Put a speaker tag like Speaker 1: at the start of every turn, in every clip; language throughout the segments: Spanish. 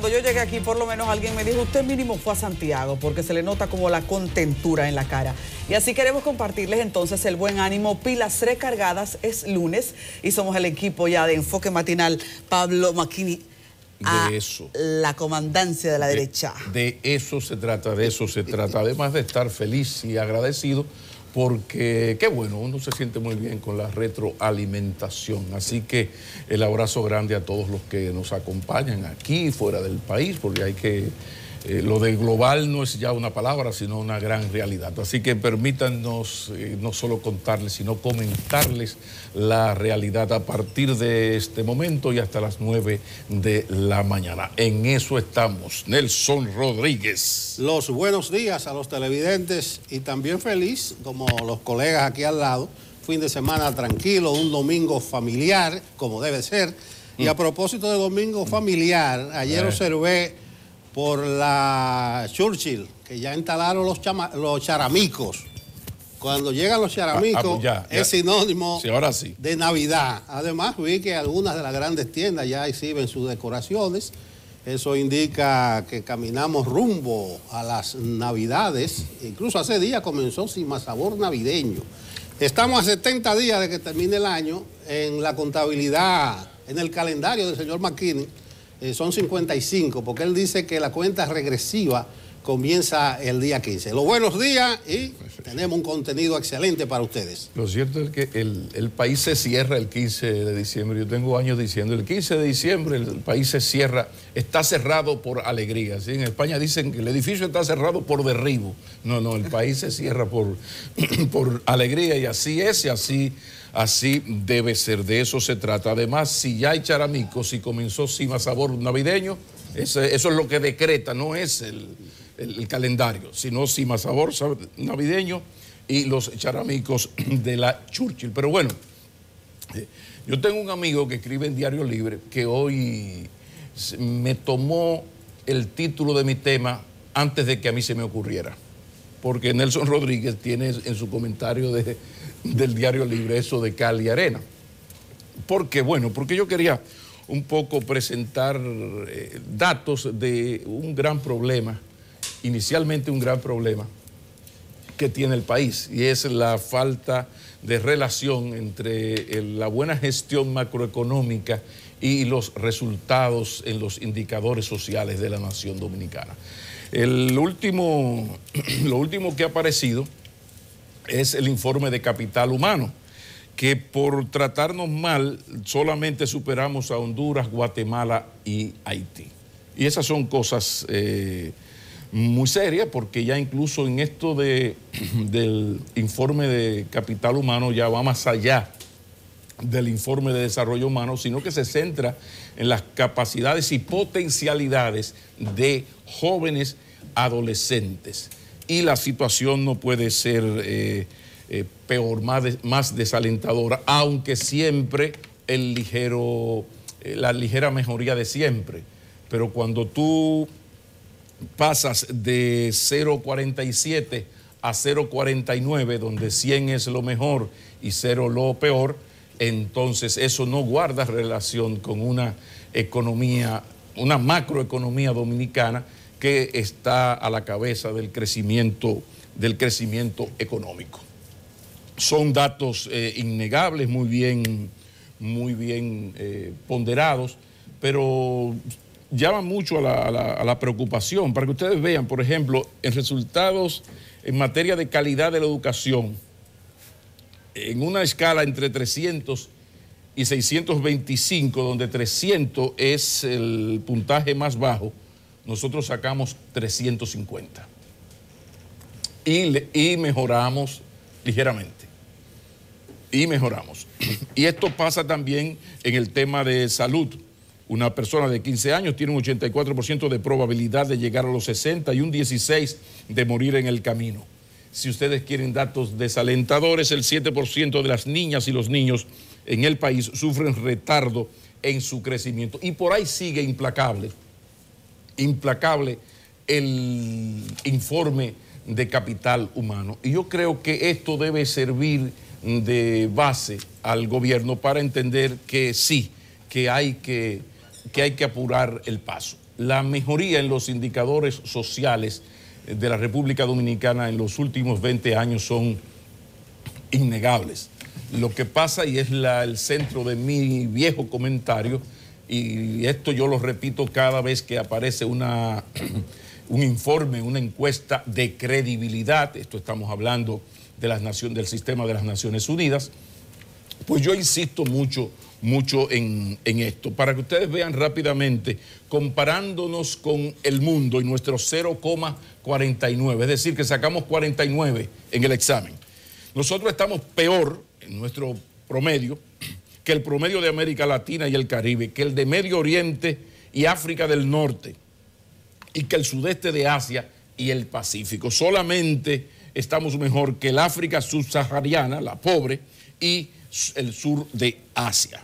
Speaker 1: cuando yo llegué aquí, por lo menos alguien me dijo, usted mínimo fue a Santiago, porque se le nota como la contentura en la cara. Y así queremos compartirles entonces el buen ánimo. Pilas recargadas es lunes y somos el equipo ya de Enfoque Matinal Pablo Maquini. De eso. La comandancia de la derecha.
Speaker 2: De eso se trata, de eso se trata. Además de estar feliz y agradecido porque qué bueno, uno se siente muy bien con la retroalimentación. Así que el abrazo grande a todos los que nos acompañan aquí, fuera del país, porque hay que eh, lo de global no es ya una palabra, sino una gran realidad. Así que permítanos eh, no solo contarles, sino comentarles la realidad a partir de este momento y hasta las 9 de la mañana. En eso estamos. Nelson Rodríguez.
Speaker 3: Los buenos días a los televidentes y también feliz, como los colegas aquí al lado, fin de semana tranquilo, un domingo familiar, como debe ser. Y mm. a propósito de domingo familiar, ayer eh. observé por la Churchill, que ya instalaron los, los charamicos. Cuando llegan los ah, charamicos, ah, pues es sinónimo de Navidad. Además, vi que algunas de las grandes tiendas ya exhiben sus decoraciones. Eso indica que caminamos rumbo a las Navidades. Incluso hace días comenzó sin más sabor navideño. Estamos a 70 días de que termine el año en la contabilidad, en el calendario del señor McKinney eh, son 55, porque él dice que la cuenta regresiva comienza el día 15. Los buenos días y tenemos un contenido excelente para ustedes.
Speaker 2: Lo cierto es que el, país se cierra el 15 de diciembre. Yo tengo años diciendo, el 15 de diciembre el país se cierra, está cerrado por alegría. En España dicen que el edificio está cerrado por derribo. No, no, el país se cierra por, por alegría y así es y así Así debe ser, de eso se trata. Además, si ya hay charamicos, si comenzó Cima Sabor Navideño, eso, es lo que decreta, no es el, calendario, sino Cima Sabor Navideño y los charamicos de la Churchill. Pero bueno, eh, yo tengo un amigo que escribe en Diario Libre que hoy me tomó el título de mi tema antes de que a mí se me ocurriera, porque Nelson Rodríguez tiene en su comentario de del diario Libreso de Cali Arena. ¿Por qué? Bueno, porque yo quería un poco presentar eh, datos de un gran problema, inicialmente un gran problema que tiene el país, y es la falta de relación entre eh, la buena gestión macroeconómica y los resultados en los indicadores sociales de la nación dominicana. El último, lo último que ha aparecido es el informe de capital humano, que por tratarnos mal solamente superamos a Honduras, Guatemala y Haití. Y esas son cosas eh, muy serias porque ya incluso en esto de, del informe de capital humano ya va más allá del informe de desarrollo humano, sino que se centra en las capacidades y potencialidades de jóvenes adolescentes y la situación no puede ser eh, eh, peor, más, más, desalentadora, aunque siempre el ligero, eh, la ligera mejoría de siempre. Pero cuando tú pasas de 0,47 a 0,49, donde 100 es lo mejor y 0 lo peor, entonces eso no guarda relación con una economía, una macroeconomía dominicana que está a la cabeza del crecimiento, del crecimiento económico. Son datos eh, innegables, muy bien, muy bien eh, ponderados, pero llaman mucho a la, preocupación. Para que ustedes vean, por ejemplo, en resultados en materia de calidad de la educación, en una escala entre 300 y 625, donde 300 es el puntaje más bajo, nosotros sacamos 350 y, y mejoramos ligeramente. Y mejoramos. Y esto pasa también en el tema de salud. Una persona de 15 años tiene un 84% de probabilidad de llegar a los 60 y un 16 de morir en el camino. Si ustedes quieren datos desalentadores, el 7% de las niñas y los niños en el país sufren retardo en su crecimiento. Y por ahí sigue implacable implacable el informe de capital humano. Y yo creo que esto debe servir de base al gobierno para entender que sí, que hay que, que, hay que apurar el paso. La mejoría en los indicadores sociales de la República Dominicana en los últimos 20 años son innegables. Lo que pasa, y es el centro de mi viejo comentario, y esto yo lo repito cada vez que aparece una, un informe, una encuesta de credibilidad, esto estamos hablando de las del sistema de las Naciones Unidas, pues yo insisto mucho, mucho en, en esto, para que ustedes vean rápidamente, comparándonos con el mundo y nuestro 0,49, es decir, que sacamos 49 en el examen. Nosotros estamos peor en nuestro promedio que el promedio de América Latina y el Caribe, que el de Medio Oriente y África del Norte, y que el sudeste de Asia y el Pacífico. Solamente estamos mejor que el África subsahariana, la pobre, y el sur de Asia.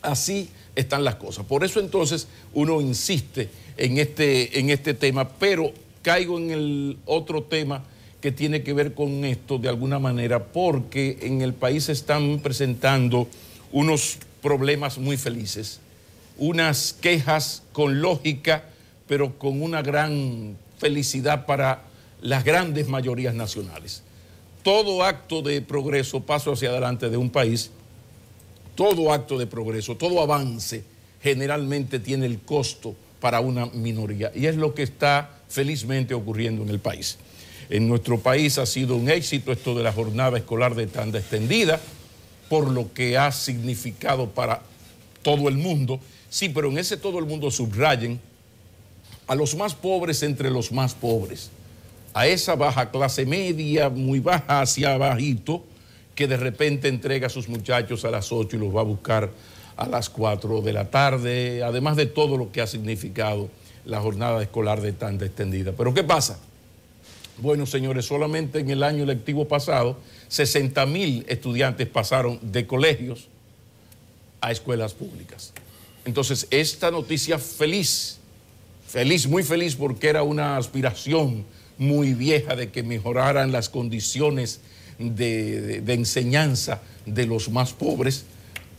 Speaker 2: Así están las cosas. Por eso entonces uno insiste en este, en este tema, pero caigo en el otro tema que tiene que ver con esto de alguna manera, porque en el país se están presentando unos problemas muy felices, unas quejas con lógica, pero con una gran felicidad para las grandes mayorías nacionales. Todo acto de progreso, paso hacia adelante de un país, todo acto de progreso, todo avance generalmente tiene el costo para una minoría y es lo que está felizmente ocurriendo en el país. En nuestro país ha sido un éxito esto de la jornada escolar de tanda extendida, por lo que ha significado para todo el mundo. Sí, pero en ese todo el mundo subrayen a los más pobres entre los más pobres, a esa baja clase media, muy baja hacia abajito, que de repente entrega a sus muchachos a las 8 y los va a buscar a las 4 de la tarde, además de todo lo que ha significado la jornada escolar de tanta extendida. Pero ¿qué pasa? Bueno, señores, solamente en el año lectivo pasado, 60 mil estudiantes pasaron de colegios a escuelas públicas. Entonces, esta noticia feliz, feliz, muy feliz, porque era una aspiración muy vieja de que mejoraran las condiciones de, enseñanza de los más pobres.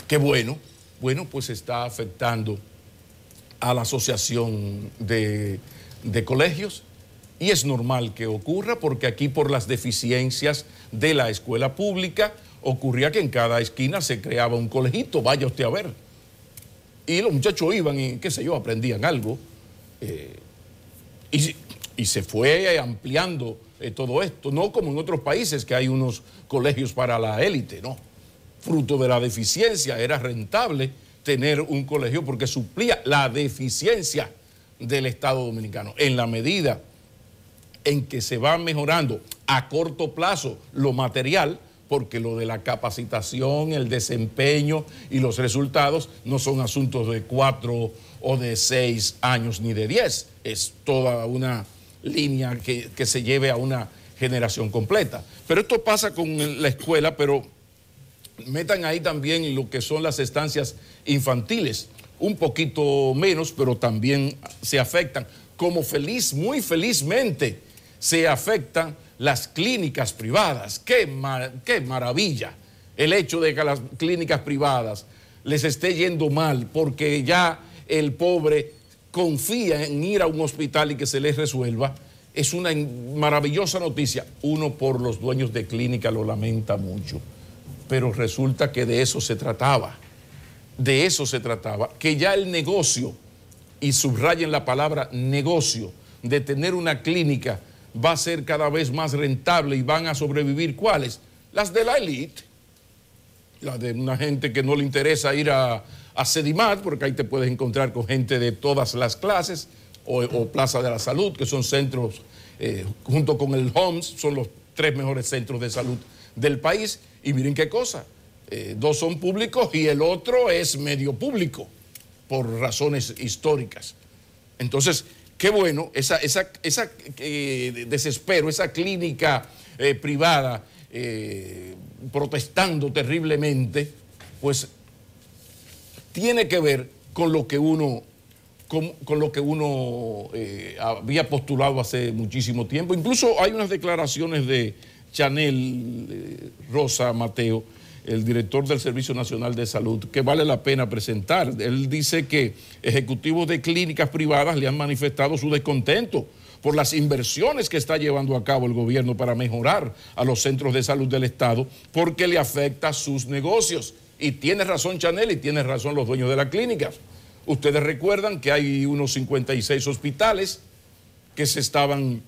Speaker 2: Qué bueno, bueno, pues está afectando a la Asociación de Colegios y es normal que ocurra porque aquí por las deficiencias de la escuela pública ocurría que en cada esquina se creaba un colegito, vaya usted a ver. Y los muchachos iban y qué sé yo, aprendían algo. Eh, y, se fue ampliando eh, todo esto, no como en otros países que hay unos colegios para la élite, no. Fruto de la deficiencia, era rentable tener un colegio porque suplía la deficiencia del Estado dominicano en la medida en que se va mejorando a corto plazo lo material, porque lo de la capacitación, el desempeño y los resultados no son asuntos de cuatro o de seis años ni de diez. Es toda una línea que, que se lleve a una generación completa. Pero esto pasa con la escuela, pero metan ahí también lo que son las estancias infantiles, un poquito menos, pero también se afectan, como feliz, muy felizmente se afectan las clínicas privadas. ¡Qué, qué maravilla! El hecho de que a las clínicas privadas les esté yendo mal porque ya el pobre confía en ir a un hospital y que se les resuelva, es una maravillosa noticia. Uno por los dueños de clínica lo lamenta mucho, pero resulta que de eso se trataba, de eso se trataba, que ya el negocio, y subrayen la palabra negocio, de tener una clínica, va a ser cada vez más rentable y van a sobrevivir cuáles? Las de la élite, las de una gente que no le interesa ir a, a porque ahí te puedes encontrar con gente de todas las clases, o, Plaza de la Salud, que son centros, eh, junto con el HOMS, son los tres mejores centros de salud del país. Y miren qué cosa, eh, dos son públicos y el otro es medio público, por razones históricas. Entonces, qué bueno, ese eh, desespero, esa clínica eh, privada eh, protestando terriblemente, pues tiene que ver con lo que uno, con, con lo que uno había postulado hace muchísimo tiempo. Incluso hay unas declaraciones de Chanel Rosa Mateo el director del Servicio Nacional de Salud, que vale la pena presentar. Él dice que ejecutivos de clínicas privadas le han manifestado su descontento por las inversiones que está llevando a cabo el gobierno para mejorar a los centros de salud del Estado, porque le afecta sus negocios. Y tiene razón Chanel y tiene razón los dueños de las clínicas. Ustedes recuerdan que hay unos 56 hospitales que se estaban,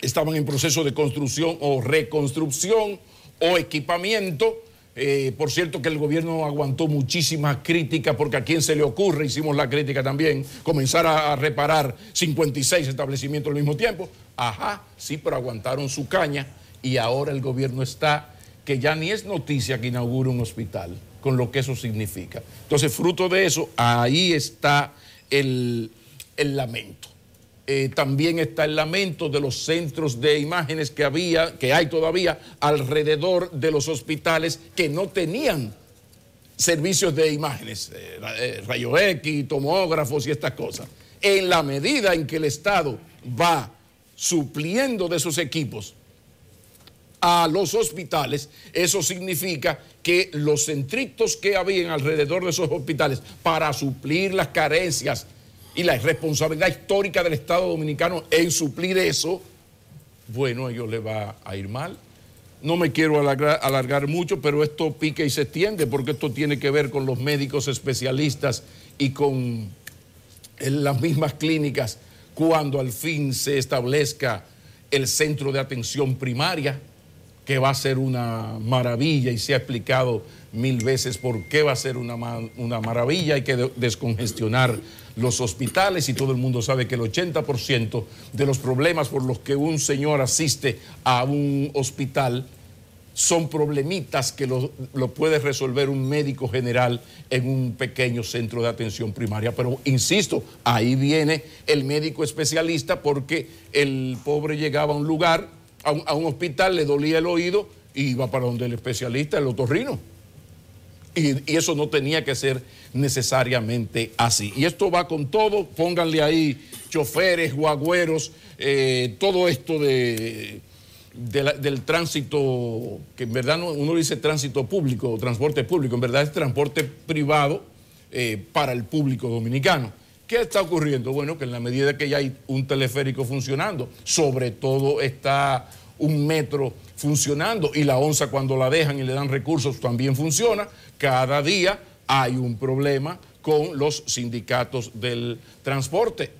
Speaker 2: estaban en proceso de construcción o reconstrucción o equipamiento eh, por cierto que el gobierno aguantó muchísima crítica, porque a quien se le ocurre, hicimos la crítica también, comenzar a, reparar 56 establecimientos al mismo tiempo. Ajá, sí, pero aguantaron su caña y ahora el gobierno está que ya ni es noticia que inaugure un hospital, con lo que eso significa. Entonces, fruto de eso, ahí está el lamento. Eh, también está el lamento de los centros de imágenes que había, que hay todavía alrededor de los hospitales que no tenían servicios de imágenes, eh, eh, rayo X, tomógrafos y estas cosas. En la medida en que el Estado va supliendo de sus equipos a los hospitales, eso significa que los centritos que habían alrededor de esos hospitales para suplir las carencias y la responsabilidad histórica del Estado dominicano en suplir eso, bueno, a ellos les va a ir mal. No me quiero alargar, mucho, pero esto pique y se extiende porque esto tiene que ver con los médicos especialistas y con eh, las mismas clínicas cuando al fin se establezca el centro de atención primaria, que va a ser una maravilla y se ha explicado mil veces por qué va a ser una, una maravilla, hay que descongestionar los hospitales y todo el mundo sabe que el 80% de los problemas por los que un señor asiste a un hospital son problemitas que lo, puede resolver un médico general en un pequeño centro de atención primaria. Pero insisto, ahí viene el médico especialista porque el pobre llegaba a un lugar, a un, hospital, le dolía el oído y iba para donde el especialista, el otorrino. Y, eso no tenía que ser necesariamente así. Y esto va con todo, pónganle ahí choferes, guagüeros, eh, todo esto de, del tránsito, que en verdad uno dice tránsito público o transporte público, en verdad es transporte privado eh, para el público dominicano. ¿Qué está ocurriendo? Bueno, que en la medida que ya hay un teleférico funcionando, sobre todo está un metro funcionando y la ONSA cuando la dejan y le dan recursos también funciona. Cada día hay un problema con los sindicatos del transporte.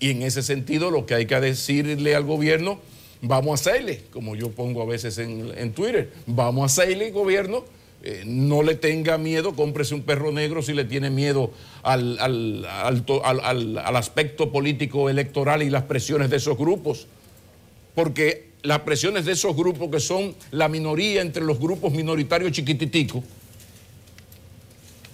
Speaker 2: Y en ese sentido lo que hay que decirle al gobierno, vamos a hacerle, como yo pongo a veces en, Twitter, vamos a hacerle gobierno, eh, no le tenga miedo, cómprese un perro negro si le tiene miedo al, al, al, al aspecto político electoral y las presiones de esos grupos. Porque las presiones de esos grupos que son la minoría entre los grupos minoritarios chiquititicos,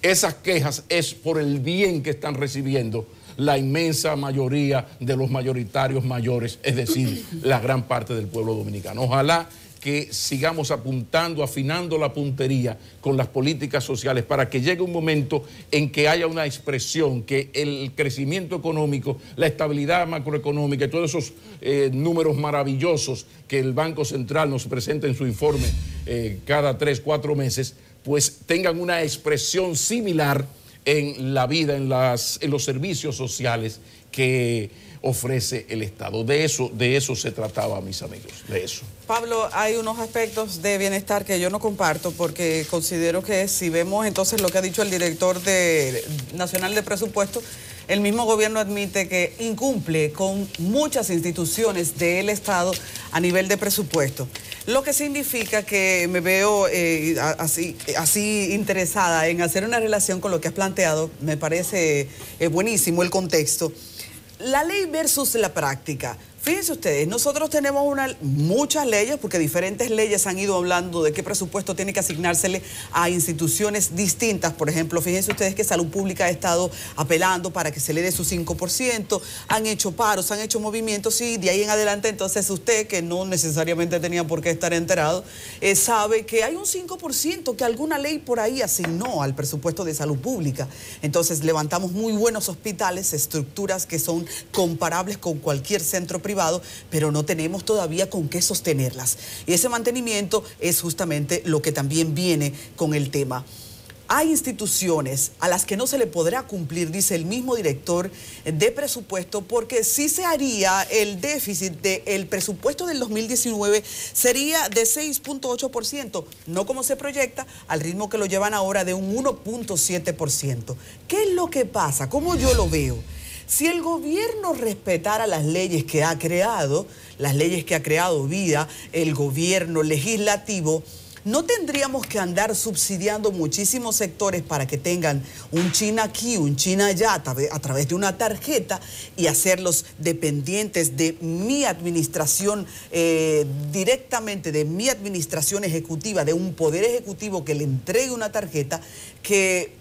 Speaker 2: esas quejas es por el bien que están recibiendo la inmensa mayoría de los mayoritarios mayores, es decir, la gran parte del pueblo dominicano. Ojalá que sigamos apuntando, afinando la puntería con las políticas sociales para que llegue un momento en que haya una expresión, que el crecimiento económico, la estabilidad macroeconómica y todos esos eh, números maravillosos que el Banco Central nos presenta en su informe eh, cada tres, cuatro meses, pues tengan una expresión similar en la vida, en, las, los servicios sociales que ofrece el Estado. De eso, de eso se trataba, mis amigos, de eso.
Speaker 1: Pablo, hay unos aspectos de bienestar que yo no comparto porque considero que si vemos entonces lo que ha dicho el director de nacional de presupuesto, el mismo gobierno admite que incumple con muchas instituciones del Estado a nivel de presupuesto. Lo que significa que me veo eh, así, así, interesada en hacer una relación con lo que has planteado, me parece eh, buenísimo el contexto. La ley versus la práctica. Fíjense ustedes, nosotros tenemos muchas leyes, porque diferentes leyes han ido hablando de qué presupuesto tiene que asignársele a instituciones distintas. Por ejemplo, fíjense ustedes que Salud Pública ha estado apelando para que se le dé su 5%, han hecho paros, han hecho movimientos y de ahí en adelante entonces usted, que no necesariamente tenía por qué estar enterado, eh, sabe que hay un 5% que alguna ley por ahí asignó al presupuesto de salud pública. Entonces levantamos muy buenos hospitales, estructuras que son comparables con cualquier centro privado privado, pero no tenemos todavía con qué sostenerlas. Y ese mantenimiento es justamente lo que también viene con el tema. Hay instituciones a las que no se le podrá cumplir, dice el mismo director de presupuesto, porque si se haría el déficit del presupuesto del 2019 sería de 6.8%, no como se proyecta, al ritmo que lo llevan ahora de un 1.7%. ¿Qué es lo que pasa? ¿Cómo yo lo veo? Si el gobierno respetara las leyes que ha creado, las leyes que ha creado vida, el gobierno legislativo, no tendríamos que andar subsidiando muchísimos sectores para que tengan un China aquí, un China allá, a través de una tarjeta y hacerlos dependientes de mi administración eh, directamente, de mi administración ejecutiva, de un poder ejecutivo que le entregue una tarjeta que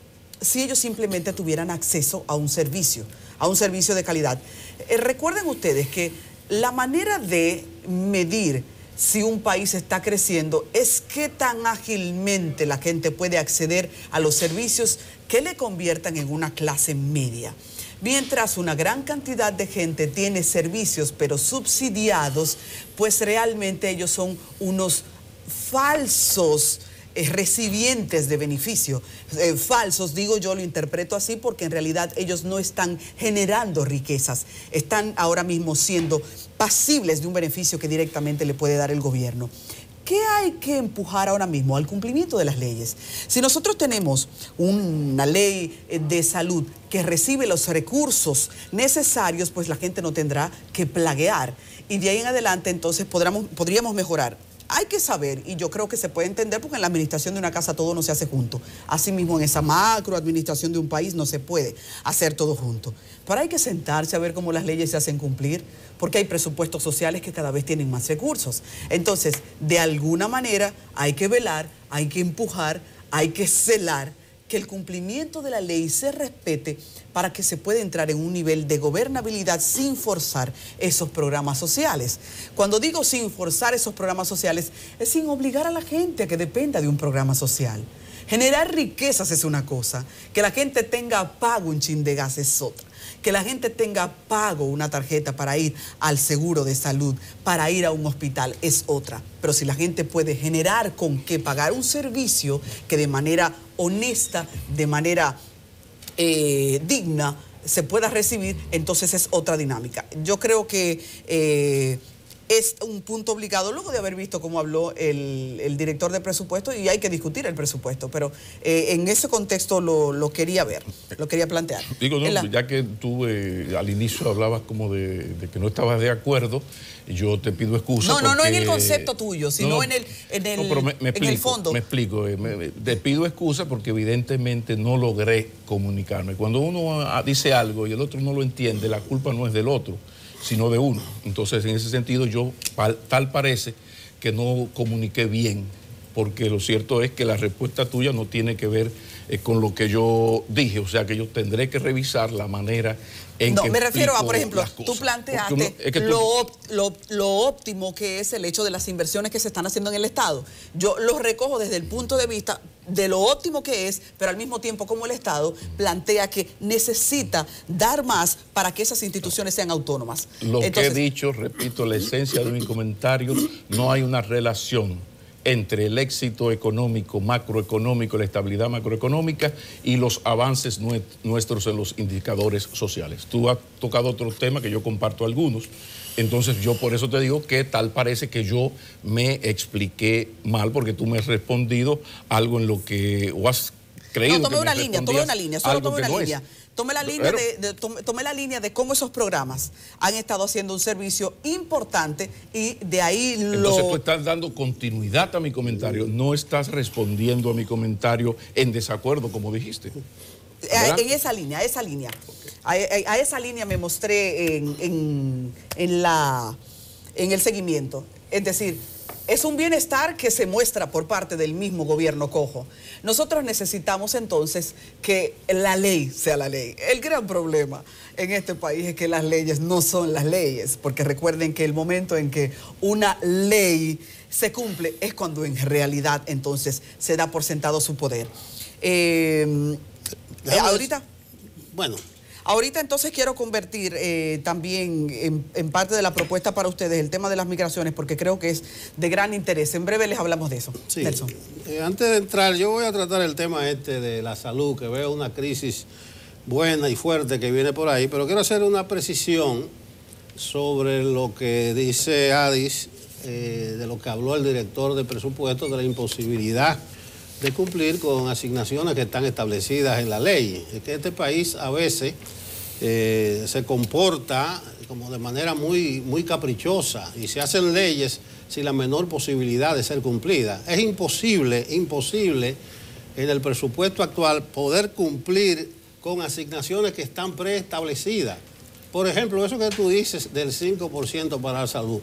Speaker 1: si ellos simplemente tuvieran acceso a un servicio a un servicio de calidad. Eh, recuerden ustedes que la manera de medir si un país está creciendo es qué tan ágilmente la gente puede acceder a los servicios que le conviertan en una clase media. Mientras una gran cantidad de gente tiene servicios pero subsidiados, pues realmente ellos son unos falsos eh, recibientes de beneficio. Eh, falsos, digo yo, lo interpreto así porque en realidad ellos no están generando riquezas, están ahora mismo siendo pasibles de un beneficio que directamente le puede dar el gobierno. ¿qué hay que empujar ahora mismo al cumplimiento de las leyes? Si nosotros tenemos una ley eh, de salud que recibe los recursos necesarios, pues la gente no tendrá que plaguear. Y de ahí en adelante entonces podríamos mejorar hay que saber, y yo creo que se puede entender, porque en la administración de una casa todo no se hace junto. Asimismo, en esa macro administración de un país no se puede hacer todo junto. Pero hay que sentarse a ver cómo las leyes se hacen cumplir, porque hay presupuestos sociales que cada vez tienen más recursos. Entonces, de alguna manera hay que velar, hay que empujar, hay que celar que el cumplimiento de la ley se respete para que se pueda entrar en un nivel de gobernabilidad sin forzar esos programas sociales. Cuando digo sin forzar esos programas sociales, es sin obligar a la gente a que dependa de un programa social. Generar riquezas es una cosa, que la gente tenga pago un chin de gas es otra que la gente tenga pago una tarjeta para ir al seguro de salud, para ir a un hospital, es otra. Pero si la gente puede generar con qué pagar un servicio que de manera honesta, de manera eh, digna, se pueda recibir, entonces es otra dinámica. Yo creo que... Eh, es un punto obligado luego de haber visto cómo habló el, el director de presupuesto y hay que discutir el presupuesto, pero eh, en ese contexto lo, quería ver, lo quería plantear.
Speaker 2: Digo, ya que tú eh, al inicio hablabas como de, que no estabas de acuerdo, yo te pido excusa. No, no, no en el concepto
Speaker 1: tuyo, sino en el, en el, fondo. Me
Speaker 2: explico, eh, me, te pido excusa porque evidentemente no logré comunicarme. Cuando uno ah, dice algo y el otro no lo entiende, la culpa no es del otro sino de uno. Entonces, en ese sentido, yo tal parece que no comuniqué bien, porque lo cierto es que la respuesta tuya no tiene que ver eh, con lo que yo dije, o sea que yo tendré que revisar la manera no, me refiero a, por ejemplo, tú
Speaker 1: planteaste Lo, lo, óptimo que es el hecho de las inversiones que se están haciendo en el Estado. Yo lo recojo desde el punto de vista de lo óptimo que es, pero al mismo tiempo como el Estado plantea que necesita dar más para que esas instituciones sean autónomas.
Speaker 2: Lo que he dicho, repito, la esencia de mi comentario, no hay una relación entre el éxito económico, macroeconómico, la estabilidad macroeconómica y los avances nuestros en los indicadores sociales. Tú has tocado otros temas que yo comparto algunos, entonces yo por eso te digo que tal parece que yo me expliqué mal porque tú me has respondido algo en lo que o has creído. tomé una línea, tomé una línea, solo línea. Tome la, línea
Speaker 1: de, la línea de cómo esos programas han estado haciendo un servicio importante y de ahí lo... Entonces tú
Speaker 2: estás dando continuidad a mi comentario, no estás respondiendo a mi comentario en desacuerdo, como dijiste.
Speaker 1: En esa línea, a esa línea. A, esa línea me mostré en, en, la, en el seguimiento. Es decir, es un bienestar que se muestra por parte del mismo gobierno cojo. Nosotros necesitamos entonces que la ley sea la ley. El gran problema en este país es que las leyes no son las leyes, porque recuerden que el momento en que una ley se cumple es cuando en realidad entonces se da por sentado su poder. Eh, ahorita. Bueno, Ahorita entonces quiero convertir eh, también en, parte de la propuesta para ustedes el tema de las migraciones, porque creo que es de gran interés. En breve les hablamos de eso. Sí. Eh,
Speaker 3: antes de entrar, yo voy a tratar el tema este de la salud, que veo una crisis buena y fuerte que viene por ahí, pero quiero hacer una precisión sobre lo que dice Adis, eh, de lo que habló el director de presupuesto, de la imposibilidad de cumplir con asignaciones que están establecidas en la ley. Es que este país a veces eh, se comporta como de manera muy, muy caprichosa y se hacen leyes sin la menor posibilidad de ser cumplida Es imposible, imposible en el presupuesto actual poder cumplir con asignaciones que están preestablecidas. Por ejemplo, eso que tú dices del 5% para la salud.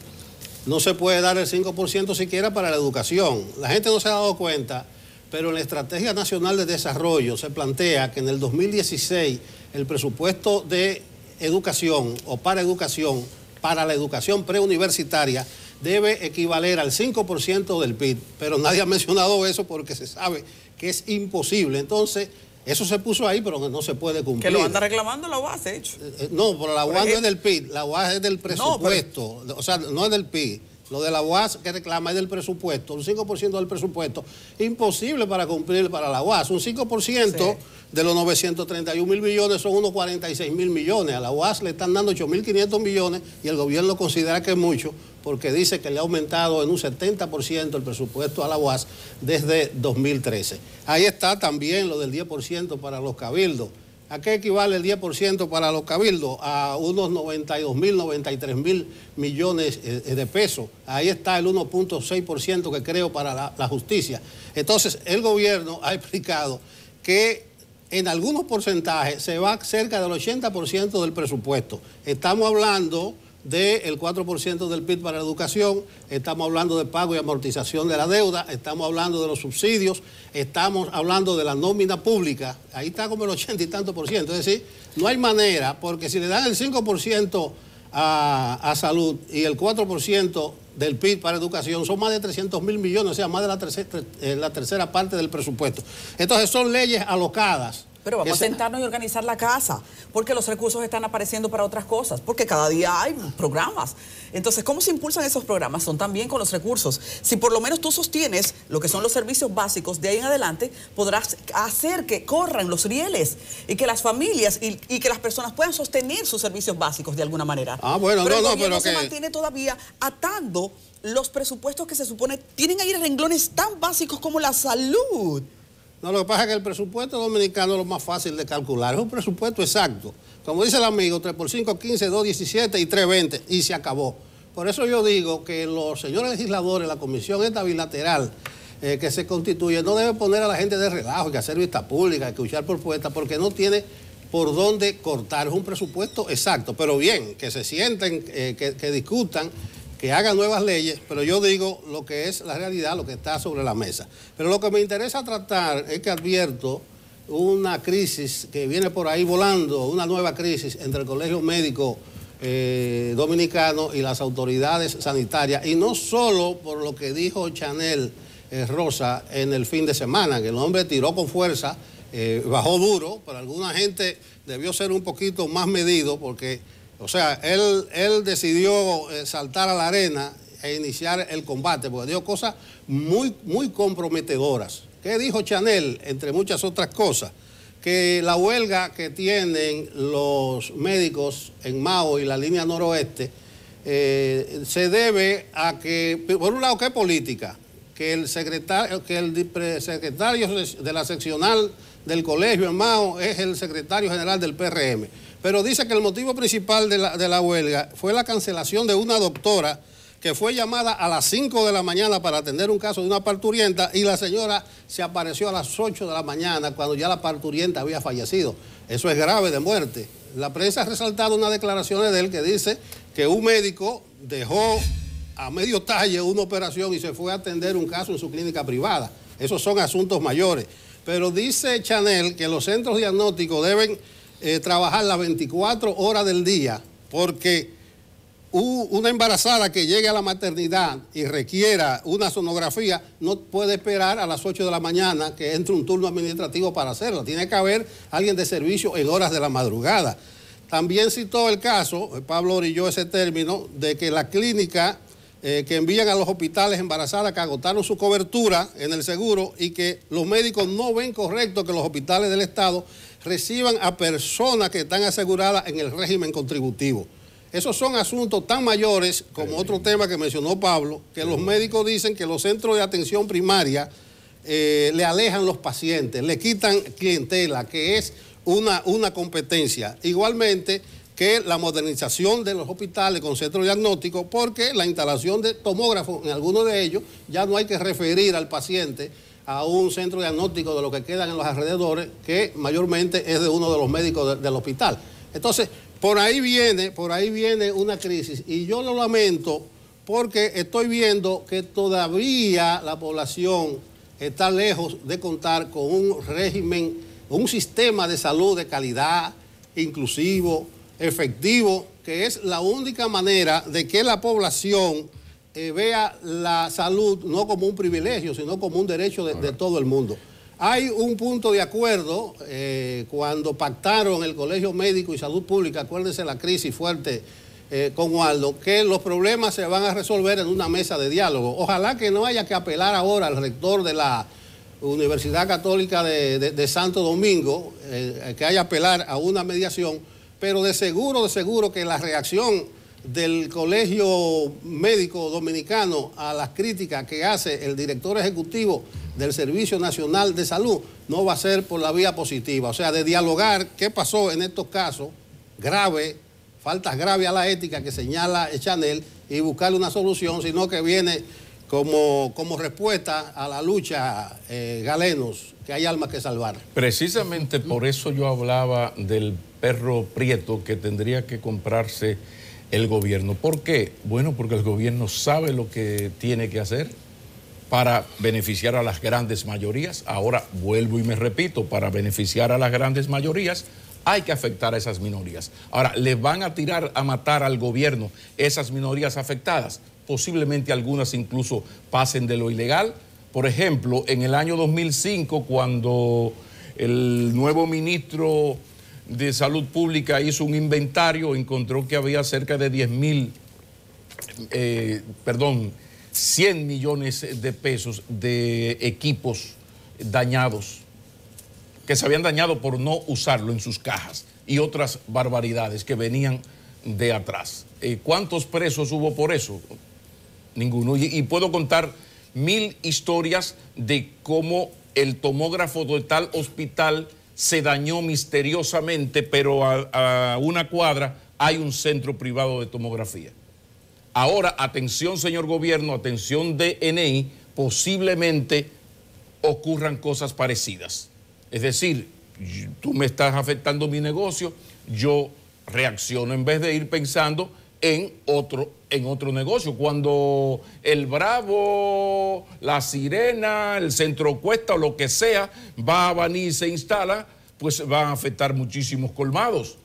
Speaker 3: No se puede dar el 5% siquiera para la educación. La gente no se ha dado cuenta, pero en la Estrategia Nacional de Desarrollo se plantea que en el 2016 el presupuesto de educación o para educación, para la educación preuniversitaria, debe equivaler al 5% del PIB, pero nadie ha mencionado eso porque se sabe que es imposible. Entonces, eso se puso ahí, pero no se puede cumplir. Que lo anda
Speaker 1: reclamando la UAS, hecho. Eh, eh, no, pero la UAS no es del PIB, la
Speaker 3: UAS es del presupuesto, o sea, no es del PIB. Lo de la UAS que reclama es del presupuesto, un 5% del presupuesto, imposible para cumplir para la UAS. Un 5% de los 931 mil millones son unos 46 mil millones. A la UAS le están dando 8.500 millones y el gobierno considera que es mucho porque dice que le ha aumentado en un 70% el presupuesto a la UAS desde 2013. Ahí está también lo del 10% para los cabildos. ¿A qué equivale el 10% para los cabildos? A unos 92 mil, 93 mil millones eh, eh, de pesos. Ahí está el 1.6% que creo para la, la, justicia. Entonces, el gobierno ha explicado que en algunos porcentajes se va cerca del 80% del presupuesto. Estamos hablando del 4% del PIB para la educación, estamos hablando de pago y amortización de la deuda, estamos hablando de los subsidios, estamos hablando de la nómina pública, ahí está como el 80 y tanto por ciento, es decir, no hay manera, porque si le dan el 5% a, a salud y el 4% del PIB para educación, son más de 300 mil millones,
Speaker 1: o sea, más de la eh, la tercera parte del presupuesto. Entonces son leyes alocadas pero vamos a sentarnos y organizar la casa, porque los recursos están apareciendo para otras cosas, porque cada día hay programas. Entonces, ¿cómo se impulsan esos programas? Son también con los recursos. Si por lo menos tú sostienes lo que son los servicios básicos, de ahí en adelante podrás hacer que corran los rieles y que las familias y, que las personas puedan sostener sus servicios básicos de alguna manera. Ah, bueno, pero no, no, se mantiene todavía atando los presupuestos que se supone tienen ahí renglones tan básicos como la salud. No, lo que pasa es que el presupuesto dominicano es lo más
Speaker 3: fácil de calcular. Es un presupuesto exacto. Como dice el amigo, 3 por 5, 15, 2, 17 y 3, 20. Y se acabó. Por eso yo digo que los señores legisladores, la comisión esta bilateral eh, que se constituye, no debe poner a la gente de relajo, que hacer vista pública, que escuchar propuestas, porque no tiene por dónde cortar. Es un presupuesto exacto, pero bien, que se sienten, eh, que discutan que haga nuevas leyes, pero yo digo lo que es la realidad, lo que está sobre la mesa. Pero lo que me interesa tratar es que advierto una crisis que viene por ahí volando, una nueva crisis entre el Colegio Médico eh, Dominicano y las autoridades sanitarias, y no solo por lo que dijo Chanel eh, Rosa en el fin de semana, que el hombre tiró con fuerza, eh, bajó duro, pero alguna gente debió ser un poquito más medido porque o sea, él, él decidió eh, saltar a la arena e iniciar el combate, porque dio cosas muy, muy comprometedoras. ¿Qué dijo Chanel? Entre muchas otras cosas, que la huelga que tienen los médicos en Mao y la línea noroeste eh, se debe a que, por un lado, ¿qué política, que el secretario, que el secretario de la seccional del colegio en Mao es el secretario general del PRM pero dice que el motivo principal de la, huelga fue la cancelación de una doctora que fue llamada a las 5 de la mañana para atender un caso de una parturienta y la señora se apareció a las 8 de la mañana cuando ya la parturienta había fallecido. Eso es grave de muerte. La prensa ha resaltado unas declaraciones de él que dice que un médico dejó a medio talle una operación y se fue a atender un caso en su clínica privada. Esos son asuntos mayores. Pero dice Chanel que los centros diagnósticos deben eh, trabajar las 24 horas del día, porque una embarazada que llegue a la maternidad y requiera una sonografía no puede esperar a las 8 de la mañana que entre un turno administrativo para hacerlo... Tiene que haber alguien de servicio en horas de la madrugada. También citó el caso, eh, Pablo orilló ese término, de que la clínica eh, que envían a los hospitales embarazadas que agotaron su cobertura en el seguro y que los médicos no ven correcto que los hospitales del Estado reciban a personas que están aseguradas en el régimen contributivo. Esos son asuntos tan mayores como otro tema que mencionó Pablo, que los médicos dicen que los centros de atención primaria eh, le alejan los pacientes, le quitan clientela, que es una, una competencia. Igualmente que la modernización de los hospitales con centros diagnósticos porque la instalación de tomógrafos en alguno de ellos ya no hay que referir al paciente a un centro diagnóstico de lo que quedan en los alrededores, que mayormente es de uno de los médicos del hospital. Entonces, por ahí viene, por ahí viene una crisis y yo lo lamento porque estoy viendo que todavía la población está lejos de contar con un régimen, un sistema de salud de calidad, inclusivo, efectivo, que es la única manera de que la población eh, vea la salud no como un privilegio, sino como un derecho de, todo el mundo. Hay un punto de acuerdo eh, cuando pactaron el Colegio Médico y Salud Pública, acuérdense la crisis fuerte eh, con Waldo, que los problemas se van a resolver en una mesa de diálogo. Ojalá que no haya que apelar ahora al rector de la Universidad Católica de, Santo Domingo, que haya apelar a una mediación, pero de seguro, de seguro que la reacción del Colegio Médico Dominicano a las críticas que hace el director ejecutivo del Servicio Nacional de Salud no va a ser por la vía positiva, o sea, de dialogar qué pasó en estos casos graves, faltas graves a la ética que señala Chanel y buscarle una solución, sino que viene como, como respuesta a la lucha, eh, galenos, que hay almas que salvar.
Speaker 2: Precisamente por eso yo hablaba del perro prieto que tendría que comprarse el gobierno. ¿Por qué? Bueno, porque el gobierno sabe lo que tiene que hacer para beneficiar a las grandes mayorías. Ahora vuelvo y me repito, para beneficiar a las grandes mayorías hay que afectar a esas minorías. Ahora, ¿le van a tirar a matar al gobierno esas minorías afectadas? Posiblemente algunas incluso pasen de lo ilegal. Por ejemplo, en el año 2005, cuando el nuevo ministro de Salud Pública hizo un inventario, encontró que había cerca de 10 mil, eh, perdón, 100 millones de pesos de equipos dañados, que se habían dañado por no usarlo en sus cajas y otras barbaridades que venían de atrás. Eh, ¿Cuántos presos hubo por eso? Ninguno. y puedo contar mil historias de cómo el tomógrafo de tal hospital se dañó misteriosamente, pero a, una cuadra hay un centro privado de tomografía. Ahora, atención señor gobierno, atención DNI, posiblemente ocurran cosas parecidas. Es decir, tú me estás afectando mi negocio, yo reacciono en vez de ir pensando en otro, en otro negocio. Cuando el Bravo, la Sirena, el Centro Cuesta o lo que sea va a Baní y se instala, pues va a afectar muchísimos colmados.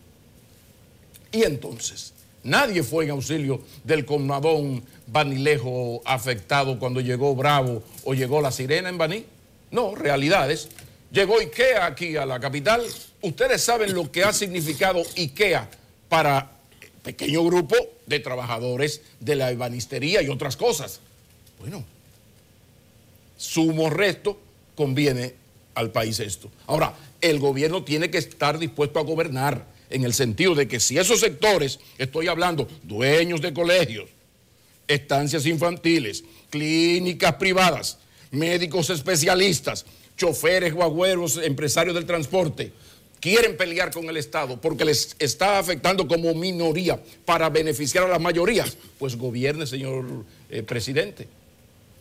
Speaker 2: Y entonces, nadie fue en auxilio del colmadón Banilejo afectado cuando llegó Bravo o llegó la Sirena en Baní. No, realidades. Llegó IKEA aquí a la capital. Ustedes saben lo que ha significado IKEA para pequeño grupo de trabajadores de la ebanistería y otras cosas. Bueno, sumo resto conviene al país esto. Ahora, el gobierno tiene que estar dispuesto a gobernar en el sentido de que si esos sectores, estoy hablando dueños de colegios, estancias infantiles, clínicas privadas, médicos especialistas, choferes, guagüeros, empresarios del transporte, quieren pelear con el Estado porque les está afectando como minoría para beneficiar a las mayorías, pues gobierne, señor eh, presidente.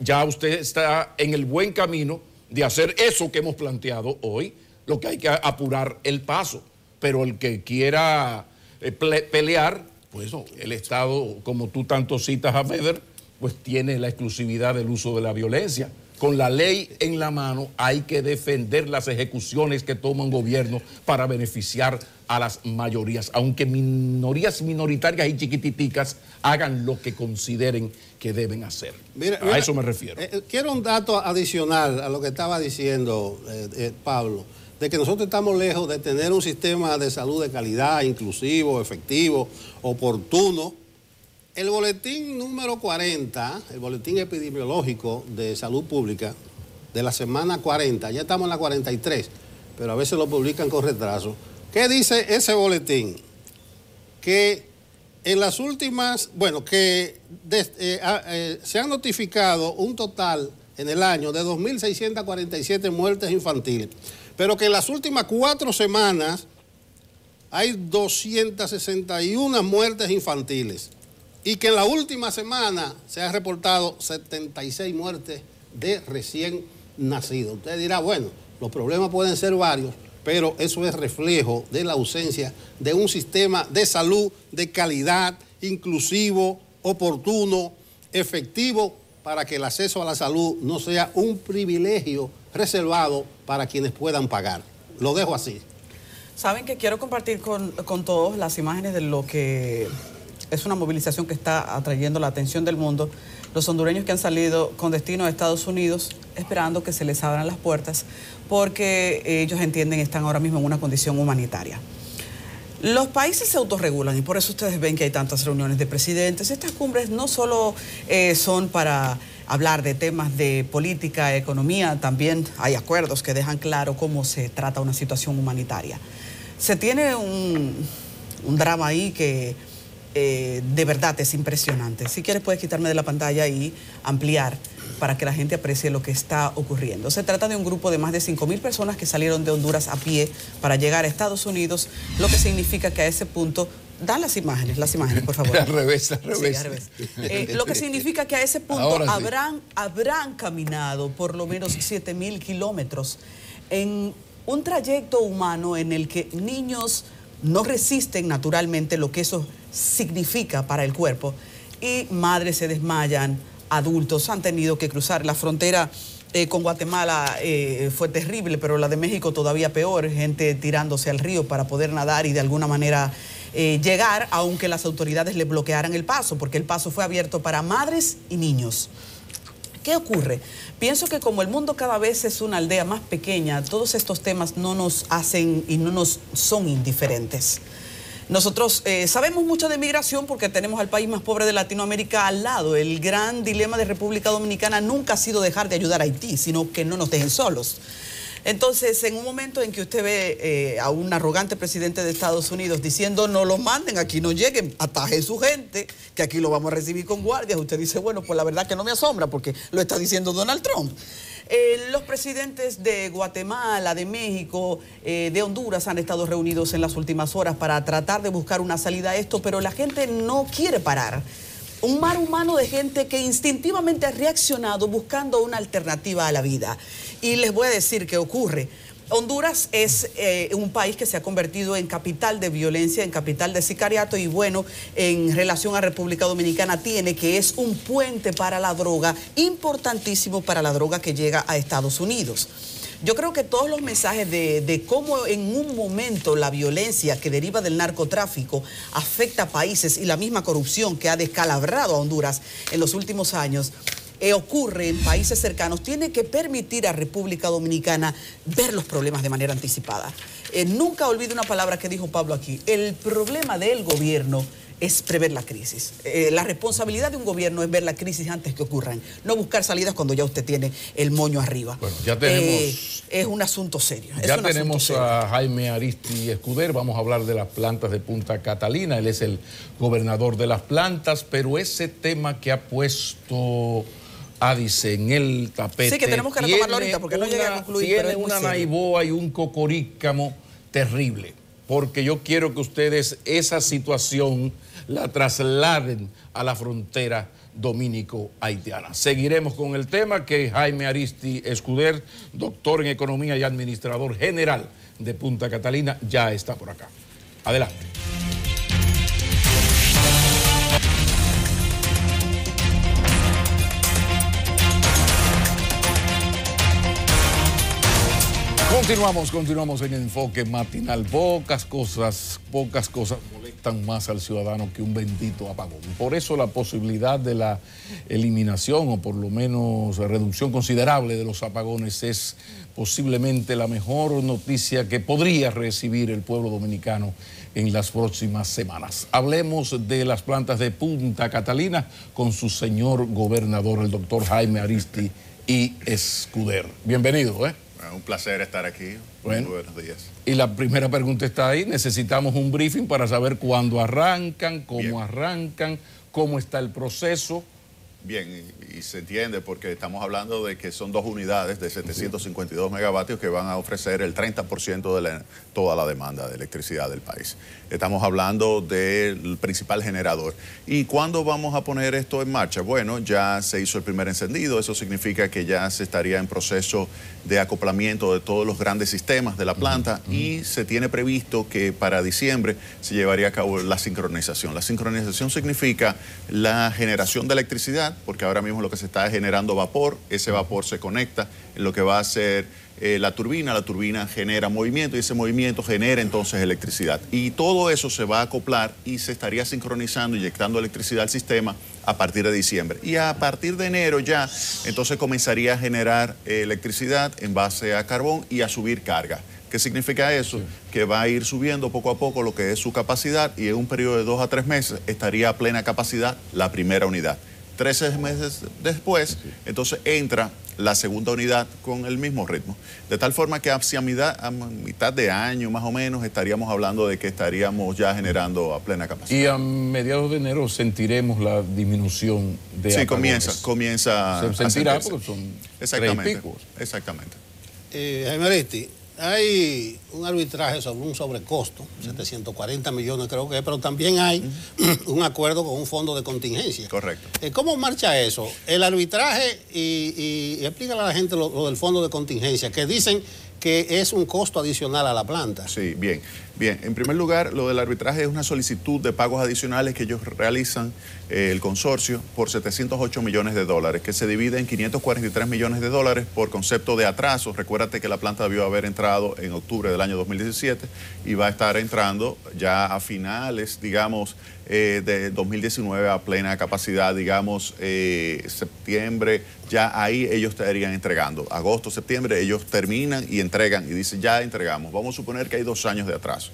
Speaker 2: Ya usted está en el buen camino de hacer eso que hemos planteado hoy, lo que hay que apurar el paso. Pero el que quiera eh, pelear, pues el Estado, como tú tanto citas a Feder, pues tiene la exclusividad del uso de la violencia con la ley en la mano hay que defender las ejecuciones que toma un gobierno para beneficiar a las mayorías, aunque minorías minoritarias y chiquititicas hagan lo que consideren que deben hacer. a eso me refiero. Eh,
Speaker 3: eh, quiero un dato adicional a lo que estaba diciendo eh, Pablo, de que nosotros estamos lejos de tener un sistema de salud de calidad, inclusivo, efectivo, oportuno el boletín número 40, el boletín epidemiológico de salud pública de la semana 40, ya estamos en la 43, pero a veces lo publican con retraso. ¿Qué dice ese boletín? Que en las últimas, bueno, que eh, ah, eh, se han notificado un total en el año de 2.647 muertes infantiles, pero que en las últimas cuatro semanas hay 261 muertes infantiles y que en la última semana se han reportado 76 muertes de recién nacidos. Usted dirá, bueno, los problemas pueden ser varios, pero eso es reflejo de la ausencia de un sistema de salud de calidad, inclusivo, oportuno, efectivo, para que el acceso a la salud no sea un privilegio reservado para quienes puedan pagar. Lo dejo así.
Speaker 1: Saben que quiero compartir con, con todos las imágenes de lo que es una movilización que está atrayendo la atención del mundo. Los hondureños que han salido con destino a Estados Unidos esperando que se les abran las puertas porque ellos entienden que están ahora mismo en una condición humanitaria. Los países se autorregulan y por eso ustedes ven que hay tantas reuniones de presidentes. Estas cumbres no solo eh, son para hablar de temas de política, economía, también hay acuerdos que dejan claro cómo se trata una situación humanitaria. Se tiene un drama ahí que eh, de verdad es impresionante. Si quieres puedes quitarme de la pantalla y ampliar para que la gente aprecie lo que está ocurriendo. Se trata de un grupo de más de 5.000 personas que salieron de Honduras a pie para llegar a Estados Unidos, lo que significa que a ese punto... Dan las imágenes, las imágenes, por favor. Al revés, al revés. al revés. Eh, lo que significa que a ese punto habrán, habrán caminado por lo menos mil kilómetros en un trayecto humano en el que niños no resisten naturalmente lo que esos significa para el cuerpo. Y madres se desmayan, adultos han tenido que cruzar la frontera. Eh, con Guatemala eh, fue terrible, pero la de México todavía peor, gente tirándose al río para poder nadar y de alguna manera eh, llegar, aunque las autoridades le bloquearan el paso, porque el paso fue abierto para madres y niños. ¿Qué ocurre? Pienso que como el mundo cada vez es una aldea más pequeña, todos estos temas no nos hacen y no nos son indiferentes. Nosotros eh, sabemos mucho de migración porque tenemos al país más pobre de Latinoamérica al lado. El gran dilema de República Dominicana nunca ha sido dejar de ayudar a Haití, sino que no nos dejen solos. Entonces, en un momento en que usted ve eh, a un arrogante presidente de Estados Unidos diciendo no los manden, aquí no lleguen, atajen su gente, que aquí lo vamos a recibir con guardias, usted dice, bueno, pues la verdad que no me asombra porque lo está diciendo Donald Trump. Eh, los presidentes de Guatemala, de México, eh, de Honduras han estado reunidos en las últimas horas para tratar de buscar una salida a esto, pero la gente no quiere parar. Un mar humano de gente que instintivamente ha reaccionado buscando una alternativa a la vida. Y les voy a decir qué ocurre. Honduras es eh, un país que se ha convertido en capital de violencia, en capital de sicariato y bueno, en relación a República Dominicana tiene que es un puente para la droga, importantísimo para la droga que llega a Estados Unidos. Yo creo que todos los mensajes de, de, cómo en un momento la violencia que deriva del narcotráfico afecta a países y la misma corrupción que ha descalabrado a Honduras en los últimos años eh, ocurre en países cercanos tiene que permitir a República Dominicana ver los problemas de manera anticipada. Eh, nunca olvide una palabra que dijo Pablo aquí. El problema del gobierno es prever la crisis. Eh, la responsabilidad de un gobierno es ver la crisis antes que ocurran, no buscar salidas cuando ya usted tiene el moño arriba. Bueno, ya tenemos... es un asunto serio. Ya
Speaker 2: tenemos a Jaime Aristi Escuder, vamos a hablar de las plantas de Punta Catalina, él es el gobernador de las plantas, pero ese tema que ha puesto dice en el tapete. Sí, que tenemos que retomarlo ahorita porque no llega a concluir. Tiene una naiboa y un cocorícamo terrible, porque yo quiero que ustedes esa situación la trasladen a la frontera dominico-haitiana. Seguiremos con el tema que Jaime Aristi Escuder, doctor en economía y administrador general de Punta Catalina, ya está por acá. Adelante. Continuamos, continuamos en Enfoque Matinal. Pocas cosas, pocas cosas molestan más al ciudadano que un bendito apagón. Por eso la posibilidad de la eliminación o por lo menos reducción considerable de los apagones es posiblemente la mejor noticia que podría recibir el pueblo dominicano en las próximas semanas. Hablemos de las plantas de Punta Catalina con su señor gobernador, el doctor Jaime Aristi y Escuder. Bienvenido, ¿eh?
Speaker 4: Un placer estar aquí. Muy buenos días.
Speaker 2: Y la primera pregunta está ahí. Necesitamos un briefing para saber cuándo arrancan, cómo
Speaker 4: arrancan, cómo está el proceso. Bien, y se entiende porque estamos hablando de que son dos unidades de 752 megavatios que van a ofrecer el 30% de toda la demanda de electricidad del país. Estamos hablando del principal generador. ¿Y cuándo vamos a poner esto en marcha? Bueno, ya se hizo el primer encendido, eso significa que ya se estaría en proceso de acoplamiento de todos los grandes sistemas de la planta y se tiene previsto que para diciembre se llevaría a cabo la sincronización. La sincronización significa la generación de electricidad porque ahora mismo lo que se está es generando vapor, ese vapor se conecta en lo que va a ser eh, la turbina, la turbina genera movimiento y ese movimiento genera entonces electricidad. Y todo eso se va a acoplar y se estaría sincronizando, inyectando electricidad al sistema a partir de diciembre. Y a partir de enero ya, entonces comenzaría a generar eh, electricidad en base a carbón y a subir carga. ¿Qué significa eso? Que va a ir subiendo poco a poco lo que es su capacidad y en un periodo de dos a tres meses estaría a plena capacidad la primera unidad. 13 meses después, entonces entra la segunda unidad con el mismo ritmo. De tal forma que a mitad de año más o menos estaríamos hablando de que estaríamos ya generando a plena capacidad. Y a
Speaker 2: mediados de enero sentiremos
Speaker 4: la disminución de... Sí, comienza, comienza... Se sentirá porque son... Exactamente. Exactamente.
Speaker 3: Eh, hay un arbitraje sobre un sobrecosto, 740 millones creo que es, pero también hay un acuerdo con un fondo de contingencia. Correcto. Eh, ¿Cómo marcha eso? El arbitraje, y, explícale a la gente lo, del fondo de contingencia, que dicen que es un costo adicional a la planta. Sí,
Speaker 4: bien. Bien, en primer lugar, lo del arbitraje es una solicitud de pagos adicionales que ellos realizan eh, el consorcio por 708 millones de dólares, que se divide en 543 millones de dólares por concepto de atraso. Recuérdate que la planta debió haber entrado en octubre del año 2017 y va a estar entrando ya a finales, digamos, eh, de 2019 a plena capacidad, digamos, eh, septiembre, ya ahí ellos estarían entregando. Agosto, septiembre, ellos terminan y entregan y dicen, ya entregamos. Vamos a suponer que hay dos años de atraso.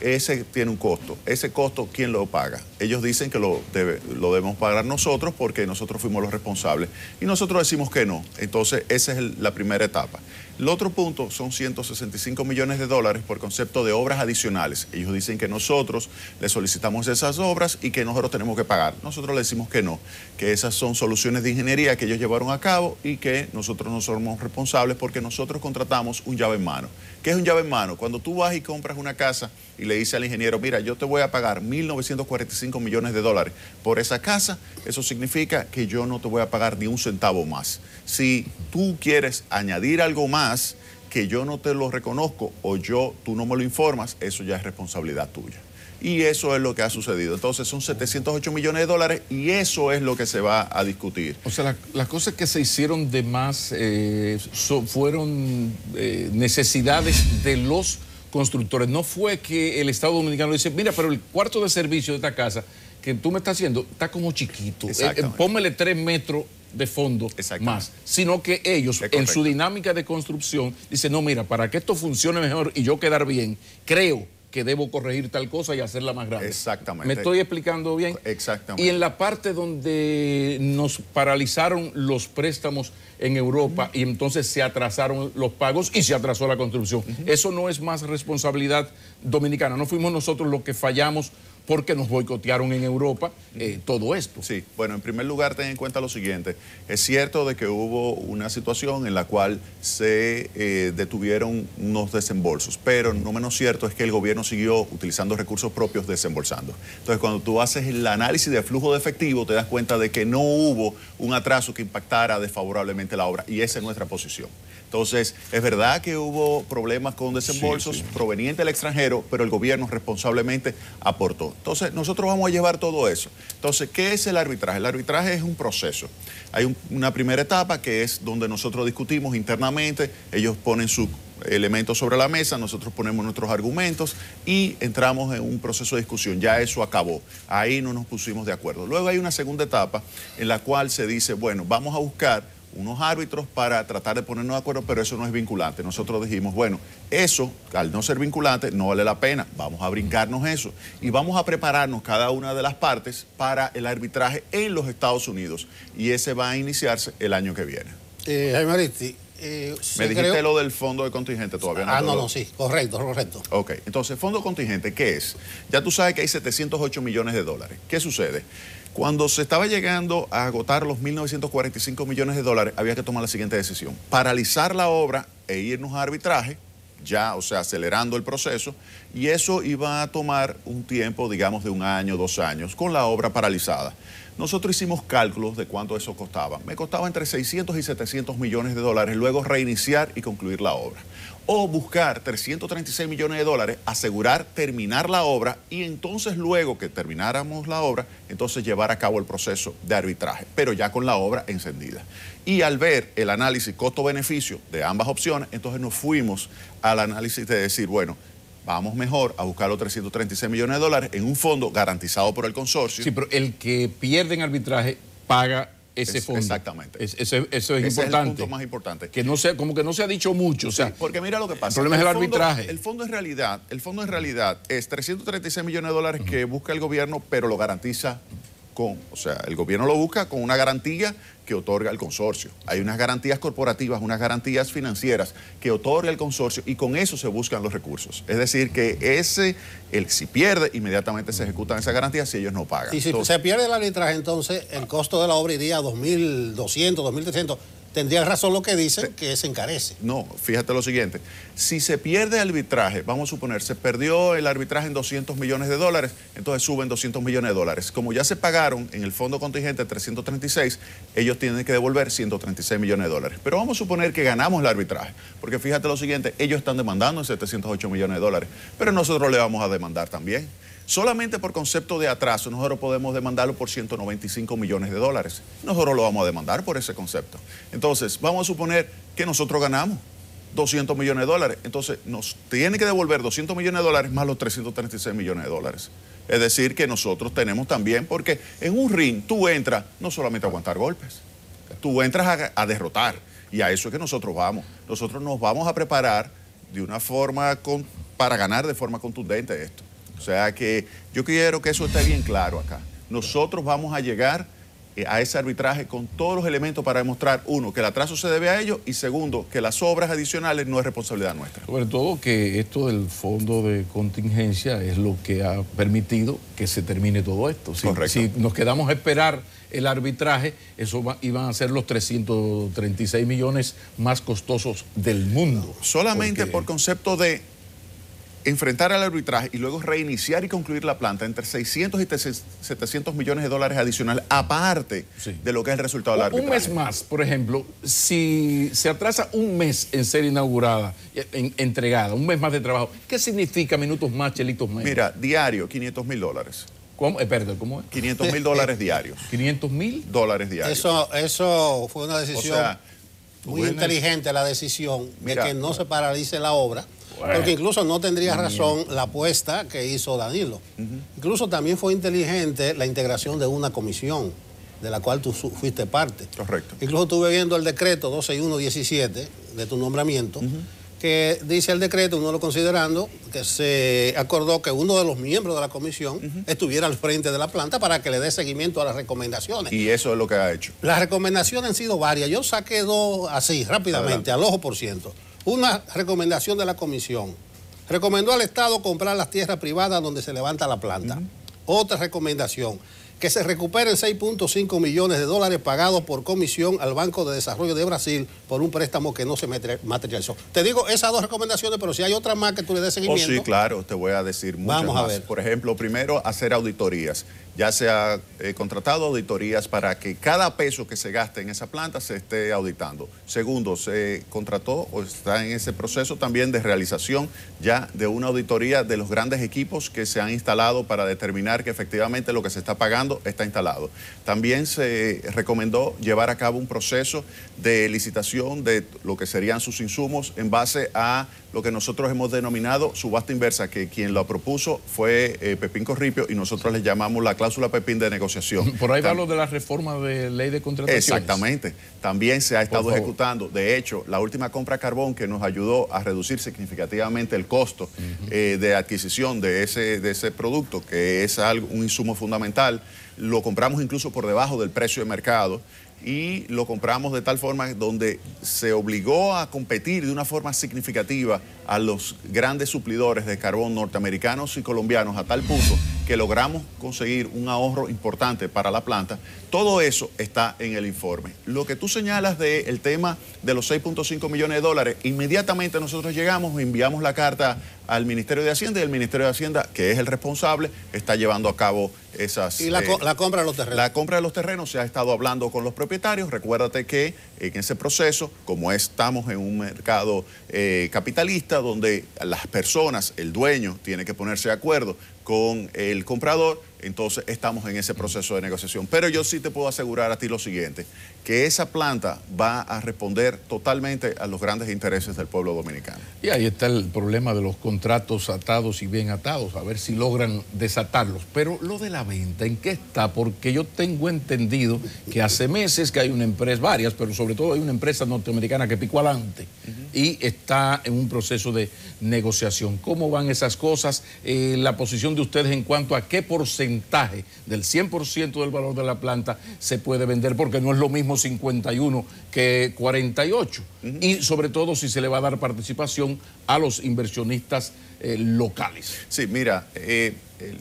Speaker 4: Ese tiene un costo. Ese costo, ¿quién lo paga? Ellos dicen que lo, debemos pagar nosotros porque nosotros fuimos los responsables. Y nosotros decimos que no. Entonces, esa es la primera etapa. El otro punto son 165 millones de dólares por concepto de obras adicionales. Ellos dicen que nosotros les solicitamos esas obras y que nosotros tenemos que pagar. Nosotros le decimos que no, que esas son soluciones de ingeniería que ellos llevaron a cabo y que nosotros no somos responsables porque nosotros contratamos un llave en mano. ¿Qué es un llave en mano? Cuando tú vas y compras una casa y le dices al ingeniero, mira, yo te voy a pagar 1.945 millones de dólares por esa casa, eso significa que yo no te voy a pagar ni un centavo más si tú quieres añadir algo más que yo no te lo reconozco o yo tú no me lo informas, eso ya es responsabilidad tuya. Y eso es lo que ha sucedido. Entonces son 708 millones de dólares y eso es lo que se va a discutir.
Speaker 2: O sea, las cosas que se hicieron de más eh, fueron eh, necesidades de los constructores. No fue que el Estado Dominicano dice, mira, pero el cuarto de servicio de esta casa que tú me estás haciendo está como chiquito. Pómele eh, pónmele tres metros de fondo más, sino que ellos en su dinámica de construcción dicen, no, mira, para que esto funcione mejor y yo quedar bien, creo que debo corregir tal cosa y hacerla más grande. Exactamente. ¿Me estoy explicando bien? Exactamente. Y en la parte donde nos paralizaron los préstamos en Europa y entonces se atrasaron los pagos y se atrasó la construcción. Eso no es más responsabilidad dominicana. No fuimos nosotros los que fallamos porque nos boicotearon en Europa eh, todo esto.
Speaker 4: Sí, bueno, en primer lugar, ten en cuenta lo siguiente. Es cierto de que hubo una situación en la cual se eh, detuvieron unos desembolsos, pero no menos cierto es que el gobierno siguió utilizando recursos propios desembolsando. Entonces, cuando tú haces el análisis de flujo de efectivo, te das cuenta de que no hubo un atraso que impactara desfavorablemente la obra y esa es nuestra posición. Entonces, es verdad que hubo problemas con desembolsos provenientes del extranjero, pero el gobierno responsablemente aportó. Entonces, nosotros vamos a llevar todo eso. Entonces, ¿qué es el arbitraje? El arbitraje es un proceso. Hay una primera etapa que es donde nosotros discutimos internamente, ellos ponen sus elementos sobre la mesa, nosotros ponemos nuestros argumentos y entramos en un proceso de discusión. Ya eso acabó, ahí no nos pusimos de acuerdo. Luego hay una segunda etapa en la cual se dice, bueno, vamos a buscar unos árbitros para tratar de ponernos de acuerdo, pero eso no es vinculante. Nosotros dijimos, bueno, eso, al no ser vinculante, no vale la pena, vamos a brincarnos eso y vamos a prepararnos cada una de las partes para el arbitraje en los Estados Unidos y ese va a iniciarse el año que viene.
Speaker 3: Eh, Jaime eh, Me dijiste lo
Speaker 4: del fondo de contingente todavía. No ah, no, no, sí, correcto, correcto. Ok, entonces, fondo contingente, ¿qué es? Ya tú sabes que hay 708 millones de dólares. ¿Qué sucede? Cuando se estaba llegando a agotar los 1.945 millones de dólares, había que tomar la siguiente decisión. Paralizar la obra e irnos a arbitraje, ya, o sea, acelerando el proceso, y eso iba a tomar un tiempo, digamos, de un año, dos años, con la obra paralizada. Nosotros hicimos cálculos de cuánto eso costaba. Me costaba entre 600 y 700 millones de dólares luego reiniciar y concluir la obra o buscar 336 millones de dólares, asegurar terminar la obra y entonces luego que termináramos la obra, entonces llevar a cabo el proceso de arbitraje, pero ya con la obra encendida. Y al ver el análisis costo-beneficio de ambas opciones, entonces nos fuimos al análisis de decir, bueno, vamos mejor a buscar los 336 millones de dólares en un fondo garantizado por el consorcio. Sí, pero el que pierde
Speaker 2: en arbitraje paga ese Exactamente. eso, es ese Es el punto más
Speaker 4: importante. Que
Speaker 2: no como que no se ha dicho mucho. sea,
Speaker 4: porque mira lo que pasa. El problema es el arbitraje. El fondo en realidad, el fondo en realidad es 336 millones de dólares que busca el gobierno, pero lo garantiza o sea, el gobierno lo busca con una garantía que otorga el consorcio. Hay unas garantías corporativas, unas garantías financieras que otorga el consorcio y con eso se buscan los recursos. Es decir, que ese, el, si pierde, inmediatamente se ejecutan esas garantías si ellos no pagan. Y si se
Speaker 3: pierde el arbitraje, entonces el costo de la obra iría a 2.200, 2.300 tendría razón lo que dicen, que se encarece. No, fíjate lo siguiente, si se pierde el arbitraje, vamos a suponer, se perdió
Speaker 4: el arbitraje en 200 millones de dólares, entonces suben 200 millones de dólares. Como ya se pagaron en el fondo contingente 336, ellos tienen que devolver 136 millones de dólares. Pero vamos a suponer que ganamos el arbitraje, porque fíjate lo siguiente, ellos están demandando en 708 millones de dólares, pero nosotros le vamos a demandar también. Solamente por concepto de atraso, nosotros podemos demandarlo por 195 millones de dólares. Nosotros lo vamos a demandar por ese concepto. Entonces, vamos a suponer que nosotros ganamos 200 millones de dólares. Entonces, nos tiene que devolver 200 millones de dólares más los 336 millones de dólares. Es decir, que nosotros tenemos también, porque en un ring tú entras no solamente a aguantar golpes, tú entras a, derrotar. Y a eso es que nosotros vamos. Nosotros nos vamos a preparar de una forma para ganar de forma contundente esto. O sea que yo quiero que eso esté bien claro acá. Nosotros vamos a llegar eh, a ese arbitraje con todos los elementos para demostrar, uno, que el atraso se debe a ellos y segundo, que las obras adicionales no es responsabilidad nuestra.
Speaker 2: Sobre todo que esto del fondo de contingencia es lo que ha permitido que se termine todo esto. Si, Correcto. si nos quedamos a esperar el arbitraje, eso iban a ser los 336 millones más
Speaker 4: costosos del mundo. solamente por concepto de enfrentar al arbitraje y luego reiniciar y concluir la planta entre 600 y 700 millones de dólares adicionales, aparte de lo que es el resultado del arbitraje. Un mes más, por ejemplo, si se atrasa
Speaker 2: un mes en ser inaugurada, entregada, un mes más de trabajo, ¿qué significa minutos más,
Speaker 4: chelitos menos? Mira, diario, 500 mil dólares. ¿Cómo? Eh, perdón, ¿cómo es? 500 mil dólares diarios.
Speaker 3: ¿500 mil?
Speaker 4: Dólares diarios.
Speaker 3: Eso, eso fue una decisión muy inteligente, la decisión de que no se paralice la obra porque incluso no tendría razón la apuesta que hizo Danilo. Incluso también fue inteligente la integración de una comisión de la cual tú fuiste parte. Correcto. Incluso estuve viendo el decreto 12.1.17 de tu nombramiento, que dice el decreto, uno lo considerando, que se acordó que uno de los miembros de la comisión estuviera al frente de la planta para que le dé seguimiento a las recomendaciones.
Speaker 4: Y eso es lo que ha hecho.
Speaker 3: Las recomendaciones han sido varias. Yo saqué dos así, rápidamente, al ojo por ciento. Una recomendación de la comisión. Recomendó al Estado comprar las tierras privadas donde se levanta la planta. Otra recomendación, que se recuperen 6.5 millones de dólares pagados por comisión al Banco de Desarrollo de Brasil por un préstamo que no se materializó. Te digo esas dos recomendaciones, pero si hay otras más que tú le des oh, seguimiento. sí,
Speaker 4: claro, te voy a decir muchas Vamos a ver. Por ejemplo, primero, hacer auditorías. Ya se ha eh, contratado auditorías para que cada peso que se gaste en esa planta se esté auditando. Segundo, se contrató o está en ese proceso también de realización ya de una auditoría de los grandes equipos que se han instalado para determinar que efectivamente lo que se está pagando está instalado. También se recomendó llevar a cabo un proceso de licitación de lo que serían sus insumos en base a lo que nosotros hemos denominado subasta inversa, que quien lo propuso fue eh, Pepín Corripio y nosotros le llamamos la cláusula Pepín de negociación. Por ahí va lo
Speaker 5: de
Speaker 2: la reforma de ley de contrataciones. Exactamente,
Speaker 4: también se ha estado ejecutando. De hecho, la última compra de carbón que nos ayudó a reducir significativamente el costo eh, de adquisición de ese, de ese producto, que es un insumo fundamental, lo compramos incluso por debajo del precio de mercado y lo compramos de tal forma donde se obligó a competir de una forma significativa a los grandes suplidores de carbón norteamericanos y colombianos a tal punto que logramos conseguir un ahorro importante para la planta. Todo eso está en el informe. Lo que tú señalas del tema de los 6.5 millones de dólares, inmediatamente nosotros llegamos, enviamos la carta al Ministerio de Hacienda y el Ministerio de Hacienda, que es el responsable, está llevando a cabo esas... Y la, eh, la compra de los terrenos. La compra de los terrenos, se ha estado hablando con los propietarios. Recuérdate que en ese proceso, como estamos en un mercado eh, capitalista donde las personas, el dueño, tiene que ponerse de acuerdo con el comprador entonces estamos en ese proceso de negociación. Pero yo sí te puedo asegurar a ti lo siguiente, que esa planta va a responder totalmente a los grandes intereses del pueblo dominicano. Y ahí está el problema de los contratos
Speaker 2: atados y bien atados, a ver si logran desatarlos. Pero lo de la venta, ¿en qué está? Porque yo tengo entendido que hace meses que hay una empresa, varias, pero sobre todo hay una empresa norteamericana que picó adelante y está en un proceso de negociación. ¿Cómo van esas cosas? Eh, la posición de ustedes en cuanto a qué porcentaje del 100% del valor de la planta se puede vender porque no es lo mismo 51 que 48. Y sobre todo si se le va a dar participación a los inversionistas eh, locales.
Speaker 4: Sí, mira, eh,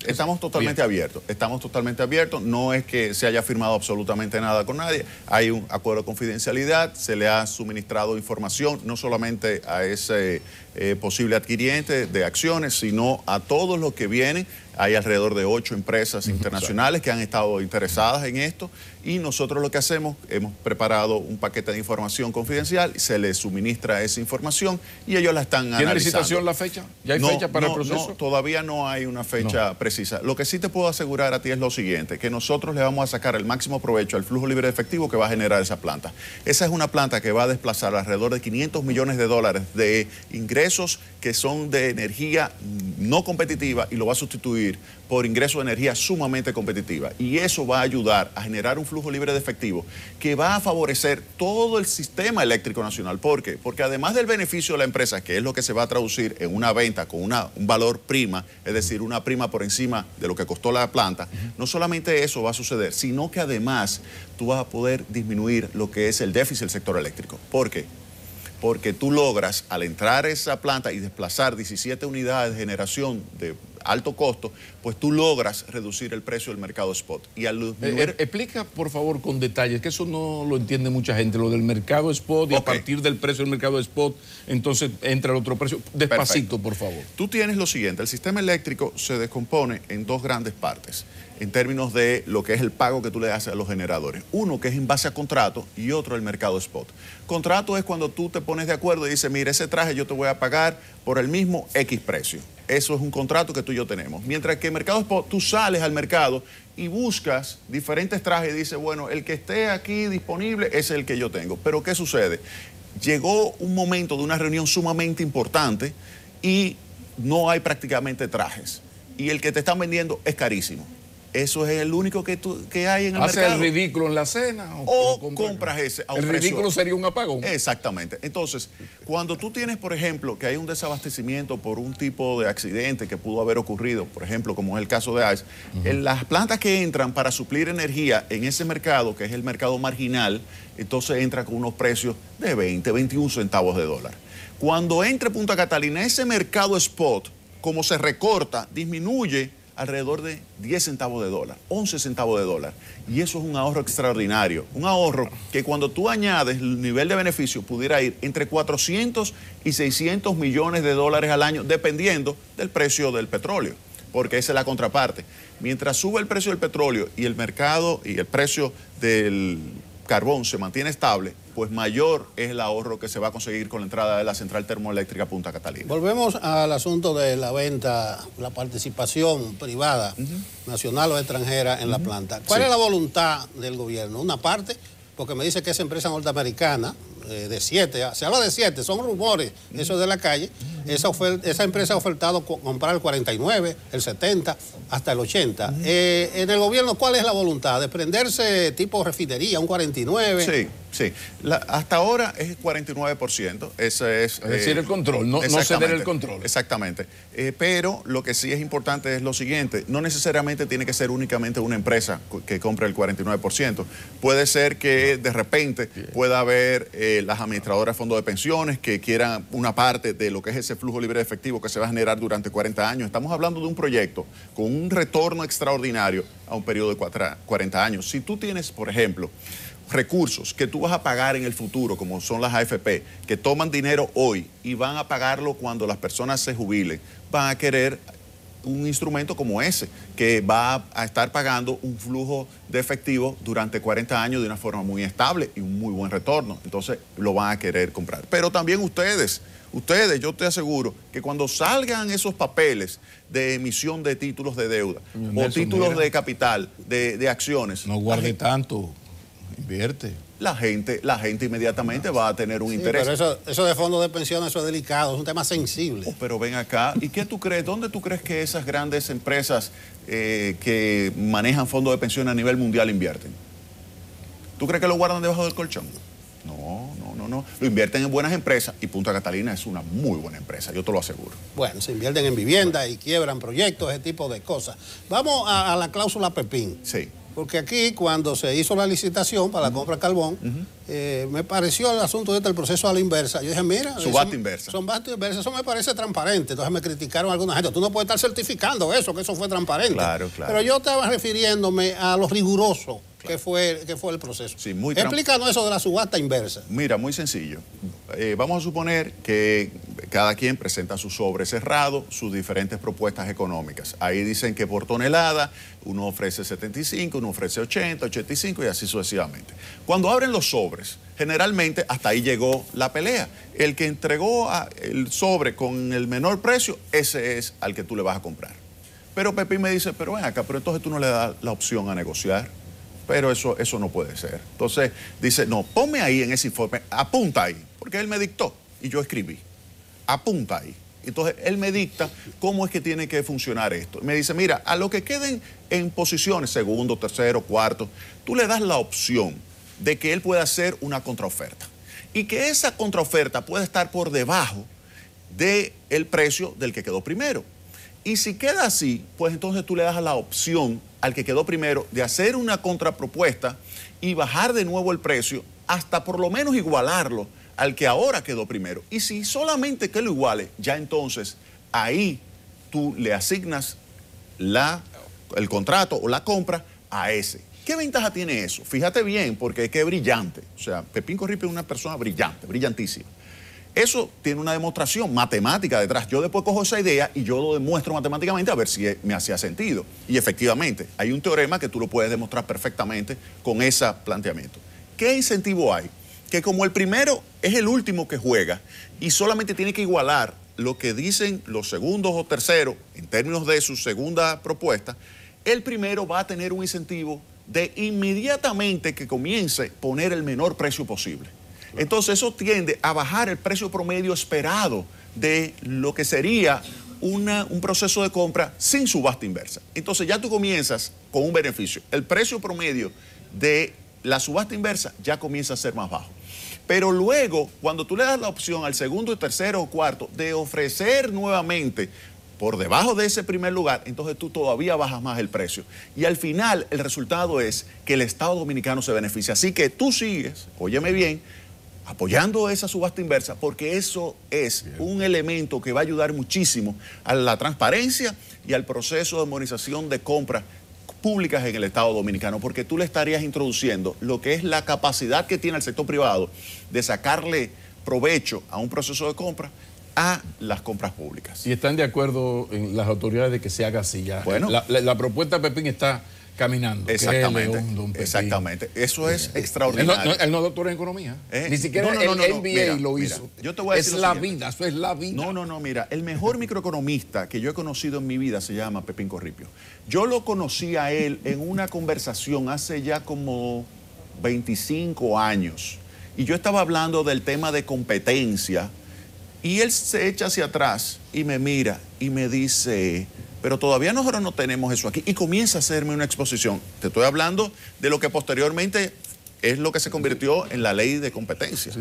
Speaker 4: estamos totalmente abiertos, estamos totalmente abiertos, no es que se haya firmado absolutamente nada con nadie, hay un acuerdo de confidencialidad, se le ha suministrado información no solamente a ese eh, posible adquiriente de acciones, sino a todos los que vienen hay alrededor de ocho empresas internacionales que han estado interesadas en esto y nosotros lo que hacemos, hemos preparado un paquete de información confidencial, se les suministra esa información y ellos la están analizando. ¿Tiene licitación la fecha?
Speaker 2: ¿Ya hay fecha para el proceso?
Speaker 4: todavía no hay una fecha precisa. Lo que sí te puedo asegurar a ti es lo siguiente, que nosotros le vamos a sacar el máximo provecho al flujo libre de efectivo que va a generar esa planta. Esa es una planta que va a desplazar alrededor de 500 millones de dólares de ingresos que son de energía no competitiva y lo va a sustituir por ingreso de energía sumamente competitiva. Y eso va a ayudar a generar un flujo libre de efectivo que va a favorecer todo el sistema eléctrico nacional. ¿Por qué? Porque además del beneficio de la empresa, que es lo que se va a traducir en una venta con un valor prima, es decir, una prima por encima de lo que costó la planta, no solamente eso va a suceder, sino que además tú vas a poder disminuir lo que es el déficit del sector eléctrico. ¿Por qué? porque tú logras al entrar esa planta y desplazar 17 unidades de generación de alto costo, pues tú logras reducir el precio del mercado spot. Y al... Eh, eh, explica,
Speaker 2: por favor, con detalles, que eso no lo entiende mucha gente, lo del mercado spot y a
Speaker 4: partir del precio del mercado spot, entonces entra el otro precio. Despacito, por favor. Tú tienes lo siguiente, el sistema eléctrico se descompone en dos grandes partes en términos de lo que es el pago que tú le haces a los generadores. Uno que es en base a contrato y otro el mercado spot. Contrato es cuando tú te pones de acuerdo y dices, mire, ese traje yo te voy a pagar por el mismo X precio. Eso es un contrato que tú y yo tenemos. Mientras que mercado spot, tú sales al mercado y buscas diferentes trajes y dices, bueno, el que esté aquí disponible es el que yo tengo. Pero ¿qué sucede? Llegó un momento de una reunión sumamente importante y no hay prácticamente trajes. Y el que te están vendiendo es carísimo. Eso es el único que, que hay en el Hace mercado. el ridículo en la cena. O, compras, ese. el ridículo sería un apagón. Exactamente. Entonces, cuando tú tienes, por ejemplo, que hay un desabastecimiento por un tipo de accidente que pudo haber ocurrido, por ejemplo, como es el caso de ICE, en eh, las plantas que entran para suplir energía en ese mercado, que es el mercado marginal, entonces entra con unos precios de 20, 21 centavos de dólar. Cuando entre Punta Catalina, ese mercado spot, como se recorta, disminuye alrededor de 10 centavos de dólar, 11 centavos de dólar. Y eso es un ahorro extraordinario, un ahorro que cuando tú añades el nivel de beneficio pudiera ir entre 400 y 600 millones de dólares al año, dependiendo del precio del petróleo, porque esa es la contraparte. Mientras sube el precio del petróleo y el mercado y el precio del carbón se mantiene estable, pues mayor es el ahorro que se va a conseguir con la entrada de la central termoeléctrica Punta Catalina.
Speaker 3: Volvemos al asunto de la venta, la participación privada, nacional o extranjera, en la planta. ¿Cuál es la voluntad del gobierno? Una parte, porque me dice que es empresa norteamericana, eh, de 7, ah, se habla de siete, son rumores, eso de la calle. Esa, esa empresa ha ofertado comprar el 49, el 70, hasta el 80. Eh, en el gobierno, ¿cuál es la voluntad? ¿De prenderse tipo refinería, un 49? Sí. Sí, hasta ahora es 49%.
Speaker 4: Ese es, decir, el eh, control, no, no ceder el control. Exactamente. Eh, pero lo que sí es importante es lo siguiente, no necesariamente tiene que ser únicamente una empresa que compre el 49%. Puede ser que de repente pueda haber eh, las administradoras de fondos de pensiones que quieran una parte de lo que es ese flujo libre de efectivo que se va a generar durante 40 años. Estamos hablando de un proyecto con un retorno extraordinario a un periodo de 40 años. Si tú tienes, por ejemplo, recursos que tú vas a pagar en el futuro, como son las AFP, que toman dinero hoy y van a pagarlo cuando las personas se jubilen, van a querer un instrumento como ese, que va a estar pagando un flujo de efectivo durante 40 años de una forma muy estable y un muy buen retorno. Entonces lo van a querer comprar. Pero también ustedes, ustedes, yo te aseguro que cuando salgan esos papeles de emisión de títulos de deuda o títulos de capital, de, de acciones. No guarde tanto. Invierte. La gente, la gente inmediatamente ah. va a tener un interés. Pero eso, de
Speaker 3: fondos de pensiones, eso es delicado, es un tema sensible. Oh, pero ven acá, ¿y qué tú crees? ¿Dónde tú crees que esas
Speaker 4: grandes empresas eh, que manejan fondos de pensiones a nivel mundial invierten? ¿Tú crees que lo guardan debajo del colchón? No, no, no, no. Lo invierten en buenas empresas y Punta Catalina es una muy buena empresa, yo te lo aseguro.
Speaker 3: Bueno, se invierten en vivienda y quiebran proyectos, ese tipo de cosas. Vamos a, a la cláusula Pepín. Sí. Porque aquí cuando se hizo la licitación para la compra de carbón, eh, me pareció el asunto del este, proceso a la inversa. Yo dije, mira... Subasta inversa. Son inversa, eso me parece transparente. Entonces me criticaron algunas gente, tú no puedes estar certificando eso, que eso fue transparente. Claro, claro. Pero yo estaba refiriéndome a lo riguroso que, fue, que fue el proceso.
Speaker 4: Sí, muy Explícanos eso de la
Speaker 3: subasta inversa.
Speaker 4: Mira, muy sencillo. Eh, vamos a suponer que cada quien presenta su sobre cerrado, sus diferentes propuestas económicas. Ahí dicen que por tonelada uno ofrece 75, uno ofrece 80, 85 y así sucesivamente. Cuando abren los sobres, generalmente hasta ahí llegó la pelea. El que entregó el sobre con el menor precio, ese es al que tú le vas a comprar. Pero Pepín me dice, pero ven acá, pero entonces tú no le das la opción a negociar. Pero eso, eso no puede ser. Entonces dice, no, ponme ahí en ese informe, apunta ahí, porque él me dictó y yo escribí apunta ahí. Entonces él me dicta cómo es que tiene que funcionar esto. Me dice, mira, a los que queden en posiciones, segundo, tercero, cuarto, tú le das la opción de que él pueda hacer una contraoferta. Y que esa contraoferta pueda estar por debajo del precio del que quedó primero. Y si queda así, pues entonces tú le das la opción al que quedó primero de hacer una contrapropuesta y bajar de nuevo el precio hasta por lo menos igualarlo al que ahora quedó primero. Y si solamente que lo iguale, ya entonces ahí tú le asignas la, el contrato o la compra a ese. ¿Qué ventaja tiene eso? Fíjate bien, porque es que es brillante. O sea, Pepín Corripe es una persona brillante, brillantísima. Eso tiene una demostración matemática detrás. Yo después cojo esa idea y yo lo demuestro matemáticamente a ver si me hacía sentido. Y efectivamente, hay un teorema que tú lo puedes demostrar perfectamente con ese planteamiento. ¿Qué incentivo hay? que como el primero es el último que juega y solamente tiene que igualar lo que dicen los segundos o terceros en términos de su segunda propuesta, el primero va a tener un incentivo de inmediatamente que comience poner el menor precio posible. Entonces eso tiende a bajar el precio promedio esperado de lo que sería un proceso de compra sin subasta inversa. Entonces ya tú comienzas con un beneficio. El precio promedio de la subasta inversa ya comienza a ser más bajo. Pero luego, cuando tú le das la opción al segundo, tercero o cuarto de ofrecer nuevamente por debajo de ese primer lugar, entonces tú todavía bajas más el precio. Y al final el resultado es que el Estado dominicano se beneficia. Así que tú sigues, óyeme bien, apoyando esa subasta inversa, porque eso es un elemento que va a ayudar muchísimo a la transparencia y al proceso de armonización de compra públicas en el Estado Dominicano, porque tú le estarías introduciendo lo que es la capacidad que tiene el sector privado de sacarle provecho a un proceso de compra
Speaker 2: a las compras públicas. ¿Y están de acuerdo en las autoridades de que se haga así ya? Bueno. La, la propuesta Pepín está caminando. Exactamente. Exactamente.
Speaker 4: Eso es extraordinario. Él no, es doctor en economía. Eh, Ni siquiera el MBA lo hizo. yo te voy a decir es la vida, eso es la vida. No, no, no, mira, el mejor microeconomista que yo he conocido en mi vida se llama Pepín Corripio. Yo lo conocí a él en una conversación hace ya como 25 años. Y yo estaba hablando del tema de competencia y él se echa hacia atrás y me mira y me dice, pero todavía nosotros no tenemos eso aquí. Y comienza a hacerme una exposición. Te estoy hablando de lo que posteriormente es lo que se convirtió en la ley de competencia.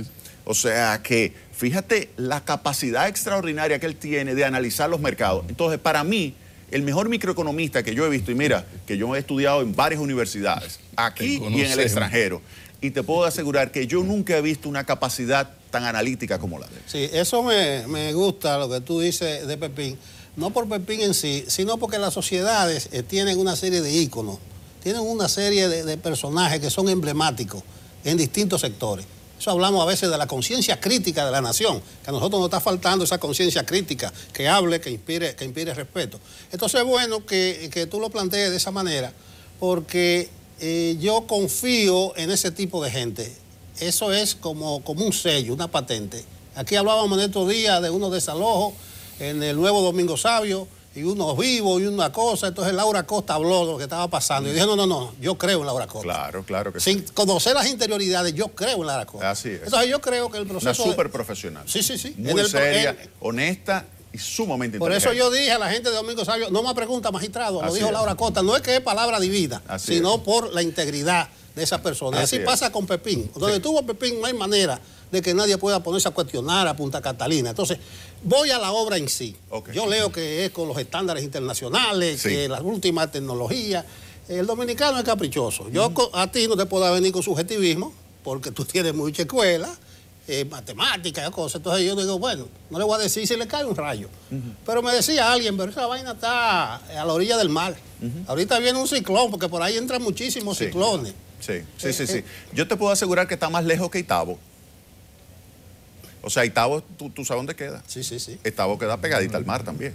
Speaker 4: O sea que, fíjate la capacidad extraordinaria que él tiene de analizar los mercados. Entonces, para mí, el mejor microeconomista que yo he visto, y mira, que yo he estudiado en varias universidades, aquí y en el extranjero, y te puedo asegurar que yo nunca he visto una capacidad tan analítica como la de
Speaker 3: Sí, eso me, gusta lo que tú dices de Pepín. No por Pepín en sí, sino porque las sociedades eh, tienen una serie de íconos, tienen una serie de, personajes que son emblemáticos en distintos sectores. Eso hablamos a veces de la conciencia crítica de la nación, que a nosotros nos está faltando esa conciencia crítica que hable, que inspire, que inspire respeto. Entonces es bueno que, tú lo plantees de esa manera, porque eh, yo confío en ese tipo de gente eso es como, como un sello, una patente. Aquí hablábamos en estos días de unos desalojos en el Nuevo Domingo Sabio y unos vivos y una cosa. Entonces Laura Costa habló de lo que estaba pasando. Y mm. dije, no, no, no, yo creo en Laura Costa.
Speaker 4: Claro, claro que Sin sí.
Speaker 3: Sin conocer las interioridades, yo creo en Laura Costa. Así es. Entonces yo creo que el proceso... Una súper profesional. Sí, sí, sí. Muy seria,
Speaker 4: honesta y sumamente Por eso yo dije
Speaker 3: a la gente de Domingo Sabio, no me pregunta, magistrado, lo dijo Laura Costa, no es que es palabra divina, sino por la integridad de esas personas. Así, pasa con Pepín. Donde tuvo Pepín no hay manera de que nadie pueda ponerse a cuestionar a Punta Catalina. Entonces, voy a la obra en sí. Yo leo que es con los estándares internacionales, que las últimas tecnologías. El dominicano es caprichoso. Yo a ti no te puedo venir con subjetivismo, porque tú tienes mucha escuela, eh, matemáticas y cosas. Entonces yo digo, bueno, no le voy a decir si le cae un rayo. Pero me decía alguien, pero esa vaina está a la orilla del mar. Ahorita viene un ciclón, porque por ahí entran muchísimos ciclones. Sí, sí, eh, sí, sí. Eh. Yo te puedo asegurar que está más lejos que Itabo. O sea, Itabo,
Speaker 4: tú, tú sabes dónde queda. Sí, sí, sí. Itabo queda pegadita al mar también.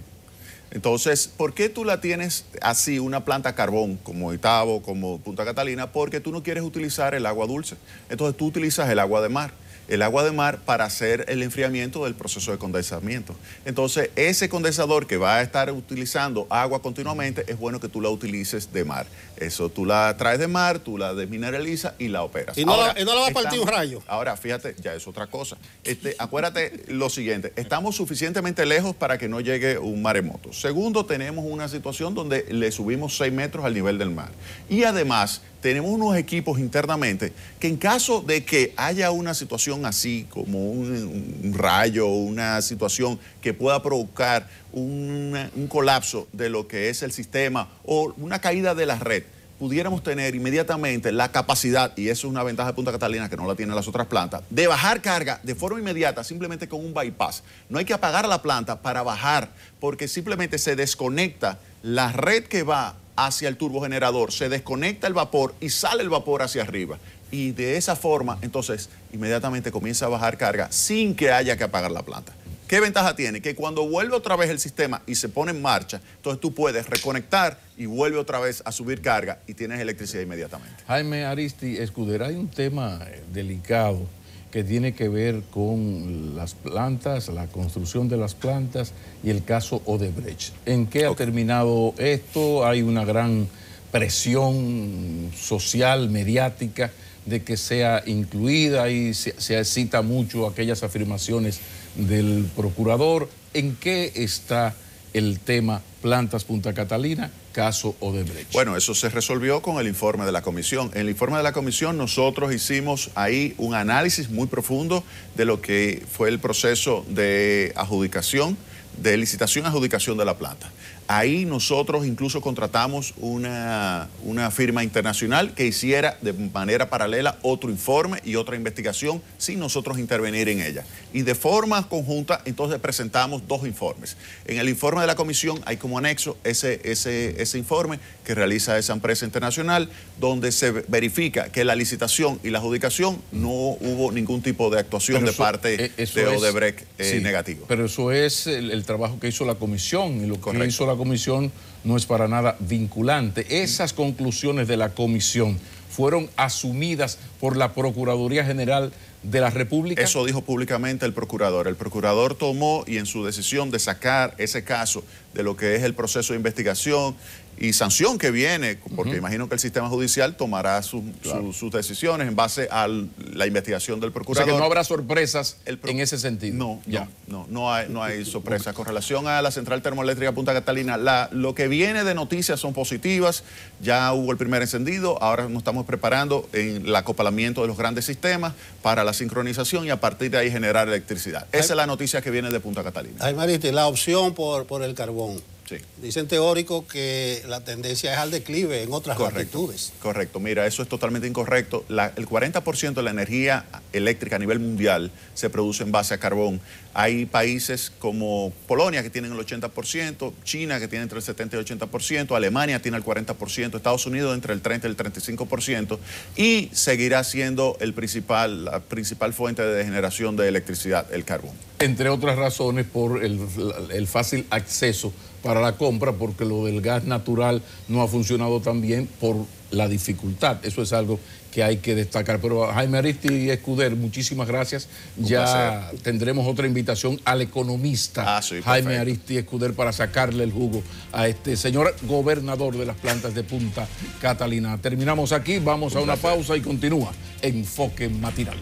Speaker 4: Entonces, ¿por qué tú la tienes así, una planta carbón como Itabo, como Punta Catalina? Porque tú no quieres utilizar el agua dulce. Entonces tú utilizas el agua de mar el agua de mar para hacer el enfriamiento del proceso de condensamiento. Entonces, ese condensador que va a estar utilizando agua continuamente, es bueno que tú la utilices de mar. Eso tú la traes de mar, tú la desmineralizas y la operas. Y no, ahora, la, va a partir un rayo. Ahora, fíjate, ya es otra cosa. Este, acuérdate lo siguiente, estamos suficientemente lejos para que no llegue un maremoto. Segundo, tenemos una situación donde le subimos 6 metros al nivel del mar. Y además, tenemos unos equipos internamente que en caso de que haya una situación así, como un, rayo o una situación que pueda provocar un, un, colapso de lo que es el sistema o una caída de la red, pudiéramos tener inmediatamente la capacidad, y eso es una ventaja de Punta Catalina que no la tienen las otras plantas, de bajar carga de forma inmediata, simplemente con un bypass. No hay que apagar la planta para bajar, porque simplemente se desconecta la red que va hacia el turbogenerador, se desconecta el vapor y sale el vapor hacia arriba. Y de esa forma, entonces, inmediatamente comienza a bajar carga sin que haya que apagar la planta. ¿Qué ventaja tiene? Que cuando vuelve otra vez el sistema y se pone en marcha, entonces tú puedes reconectar y vuelve otra vez a subir carga y tienes electricidad inmediatamente.
Speaker 2: Jaime Aristi Escudera, hay un tema eh, delicado que tiene que ver con las plantas, la construcción de las plantas y el caso Odebrecht. ¿En qué ha terminado esto? Hay una gran presión social, mediática, de que sea incluida y se, se cita mucho aquellas afirmaciones del procurador. ¿En qué está el tema Plantas Punta Catalina, caso
Speaker 4: Odebrecht. Bueno, eso se resolvió con el informe de la comisión. En el informe de la comisión nosotros hicimos ahí un análisis muy profundo de lo que fue el proceso de adjudicación, de licitación adjudicación de la planta. Ahí nosotros incluso contratamos una, firma internacional que hiciera de manera paralela otro informe y otra investigación sin nosotros intervenir en ella. Y de forma conjunta, entonces presentamos dos informes. En el informe de la comisión hay como anexo ese, ese, ese informe que realiza esa empresa internacional, donde se verifica que la licitación y la adjudicación no hubo ningún tipo de actuación de parte eh, de Odebrecht eh, negativo.
Speaker 2: Pero eso es el, trabajo que hizo la comisión y lo que hizo la comisión no es para nada vinculante. Esas conclusiones de la comisión fueron asumidas
Speaker 4: por la Procuraduría General de la República. Eso dijo públicamente el procurador. El procurador tomó y en su decisión de sacar ese caso de lo que es el proceso de investigación y sanción que viene, porque imagino que el sistema judicial tomará sus decisiones en base a la investigación del procurador. O sea que no habrá
Speaker 2: sorpresas en ese sentido. No, ya.
Speaker 4: no, no, no hay, sorpresas. Con relación a la central termoeléctrica Punta Catalina, lo que viene de noticias son positivas. Ya hubo el primer encendido, ahora nos estamos preparando en el acoplamiento de los grandes sistemas para la sincronización y a partir de ahí generar electricidad. Esa es la noticia que viene de Punta Catalina.
Speaker 3: Ay, Mariste, la opción por, por el carbón. Dicen teóricos que la tendencia es al declive en otras
Speaker 4: correcto, Correcto, mira, eso es totalmente incorrecto. el 40% de la energía eléctrica a nivel mundial se produce en base a carbón. Hay países como Polonia que tienen el 80%, China que tiene entre el 70 y el 80%, Alemania tiene el 40%, Estados Unidos entre el 30 y el 35% y seguirá siendo el principal, la principal fuente de generación de electricidad, el carbón.
Speaker 2: Entre otras razones por el fácil acceso para la compra porque lo del gas natural no ha funcionado tan bien por la dificultad. Eso es algo que hay que destacar. Pero Jaime Aristi y Escuder, muchísimas gracias. ya tendremos otra invitación al economista ah, Jaime Aristi y Escuder para sacarle el jugo a este señor gobernador de las plantas de Punta Catalina. Terminamos aquí, vamos a una pausa y continúa Enfoque Matinal.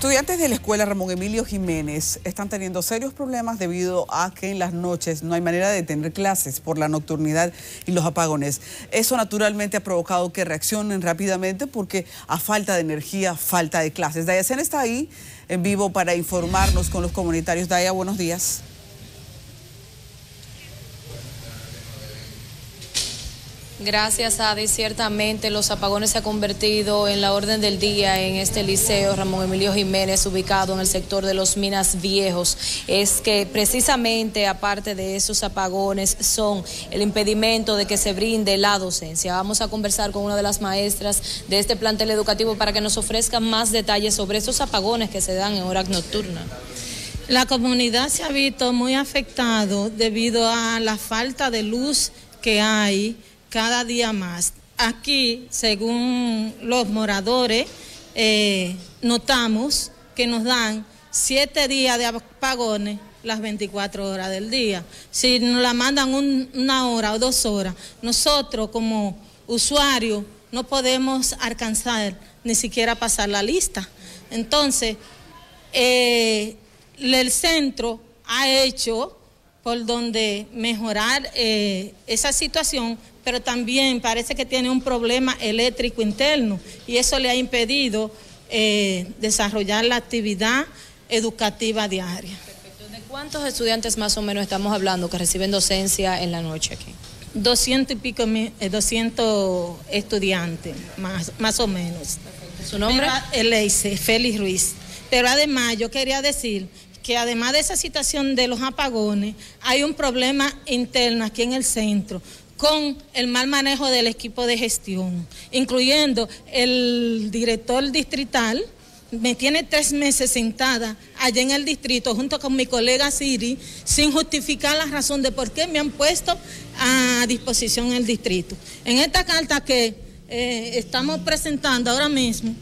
Speaker 1: Estudiantes de la escuela Ramón Emilio Jiménez están teniendo serios problemas debido a que en las noches no hay manera de tener clases por la nocturnidad y los apagones. Eso naturalmente ha provocado que reaccionen rápidamente porque a falta de energía, falta de clases. Sen está ahí en vivo para informarnos con los comunitarios. Daya, buenos días.
Speaker 6: Gracias, Adi. Ciertamente los apagones se ha convertido en la orden del día en este liceo Ramón Emilio Jiménez, ubicado en el sector de los Minas Viejos. Es que precisamente, aparte de esos apagones, son el impedimento de que se brinde la docencia. Vamos a conversar con una de las maestras de este plantel educativo para que nos ofrezca más detalles sobre esos apagones que se dan en hora nocturna.
Speaker 5: La comunidad se ha visto muy afectado debido a la falta de luz que hay cada día más. Aquí, según los moradores, eh, notamos que nos dan siete días de apagones las 24 horas del día. Si nos la mandan una hora o dos horas, nosotros como usuarios no podemos alcanzar ni siquiera pasar la lista. Entonces, eh, el centro ha hecho por donde mejorar eh, esa situación pero también parece que tiene un problema eléctrico interno y eso le ha impedido eh, desarrollar la actividad educativa
Speaker 6: diaria. ¿De cuántos estudiantes más o menos estamos hablando que reciben docencia en la noche aquí?
Speaker 5: 200 y pico, 200 eh, estudiantes, más, más o menos. ¿Su nombre? es eh, Félix Ruiz. Pero además yo quería decir que además de esa situación de los apagones, hay un problema interno aquí en el centro, con el mal manejo del equipo de gestión, incluyendo el director distrital. Me tiene tres meses sentada allá en el distrito junto con mi colega Siri sin justificar la razón de por qué me han puesto a disposición el distrito. En esta carta que eh, estamos presentando ahora mismo,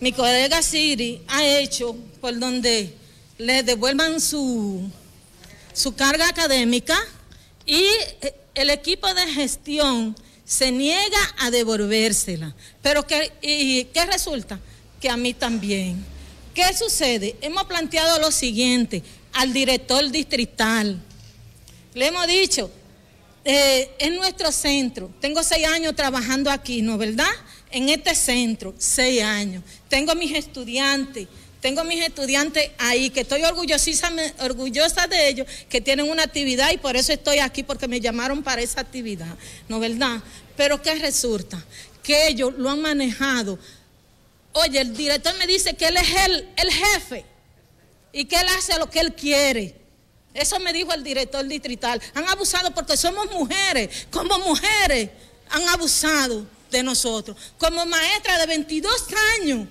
Speaker 5: mi colega Siri ha hecho por donde le devuelvan su, su carga académica y eh, el equipo de gestión se niega a devolvérsela. Pero y, ¿qué resulta? Que a mí también. ¿Qué sucede? Hemos planteado lo siguiente al director distrital. Le hemos dicho, en eh, nuestro centro, tengo seis años trabajando aquí, ¿no verdad? En este centro, seis años. Tengo mis estudiantes tengo mis estudiantes ahí, que estoy orgullosa de ellos, que tienen una actividad y por eso estoy aquí, porque me llamaron para esa actividad, ¿no verdad? Pero ¿qué resulta? Que ellos lo han manejado. Oye, el director me dice que él es el, el jefe y que él hace lo que él quiere. Eso me dijo el director distrital. Han abusado porque somos mujeres. Como mujeres han abusado de nosotros. Como maestra de 22 años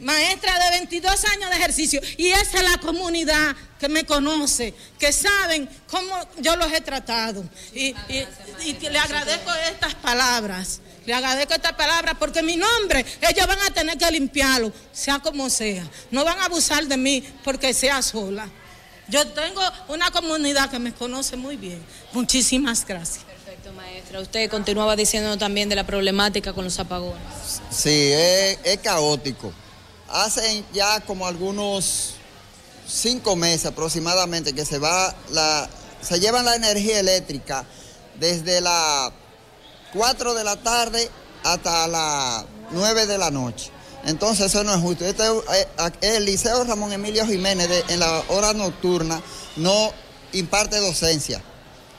Speaker 5: maestra de 22 años de ejercicio, y esa es la comunidad que me conoce, que saben cómo yo los he tratado. Y, le agradezco estas palabras, le agradezco estas palabras porque mi nombre, ellos van a tener que limpiarlo, sea como sea. No van a abusar de mí porque sea sola. Yo tengo una comunidad que me conoce muy bien. Muchísimas gracias. Perfecto,
Speaker 6: maestra. Usted continuaba diciendo también de la problemática con los apagones.
Speaker 1: Sí, es caótico. Hace ya como algunos cinco meses aproximadamente que se va la, se llevan la energía eléctrica desde las 4 de la tarde hasta las 9 de la noche. Entonces eso no es justo. Este, eh, el Liceo Ramón Emilio Jiménez en la hora nocturna no imparte docencia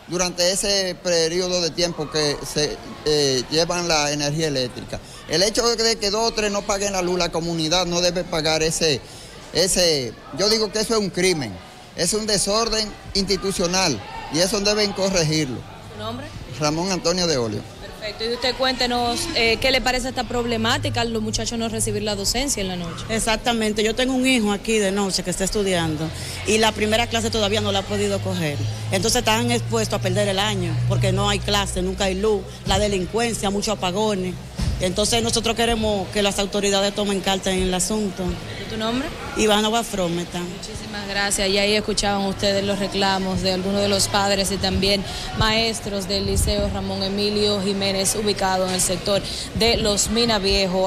Speaker 1: durante ese periodo de tiempo que se eh, llevan la energía eléctrica. El hecho de que dos o tres no paguen la luz, la comunidad no debe pagar ese, ese, yo digo que eso es un crimen, es un desorden institucional y eso deben corregirlo. ¿Su nombre? Ramón Antonio de Olio.
Speaker 6: Perfecto, y usted cuéntenos eh, qué le parece esta problemática a los muchachos
Speaker 5: no recibir la docencia en la noche. Exactamente, yo tengo un hijo aquí de noche que está estudiando y la primera clase todavía no la ha podido coger. Entonces están expuestos a perder el año porque no hay
Speaker 1: clase, nunca hay luz, la delincuencia, muchos apagones. Entonces nosotros queremos que las autoridades tomen carta en el asunto. ¿Tu nombre? Ivana Bafrometa. Muchísimas
Speaker 6: gracias. Y ahí escuchaban ustedes los reclamos de algunos de los padres y también maestros del Liceo Ramón Emilio Jiménez, ubicado en el sector de Los Mina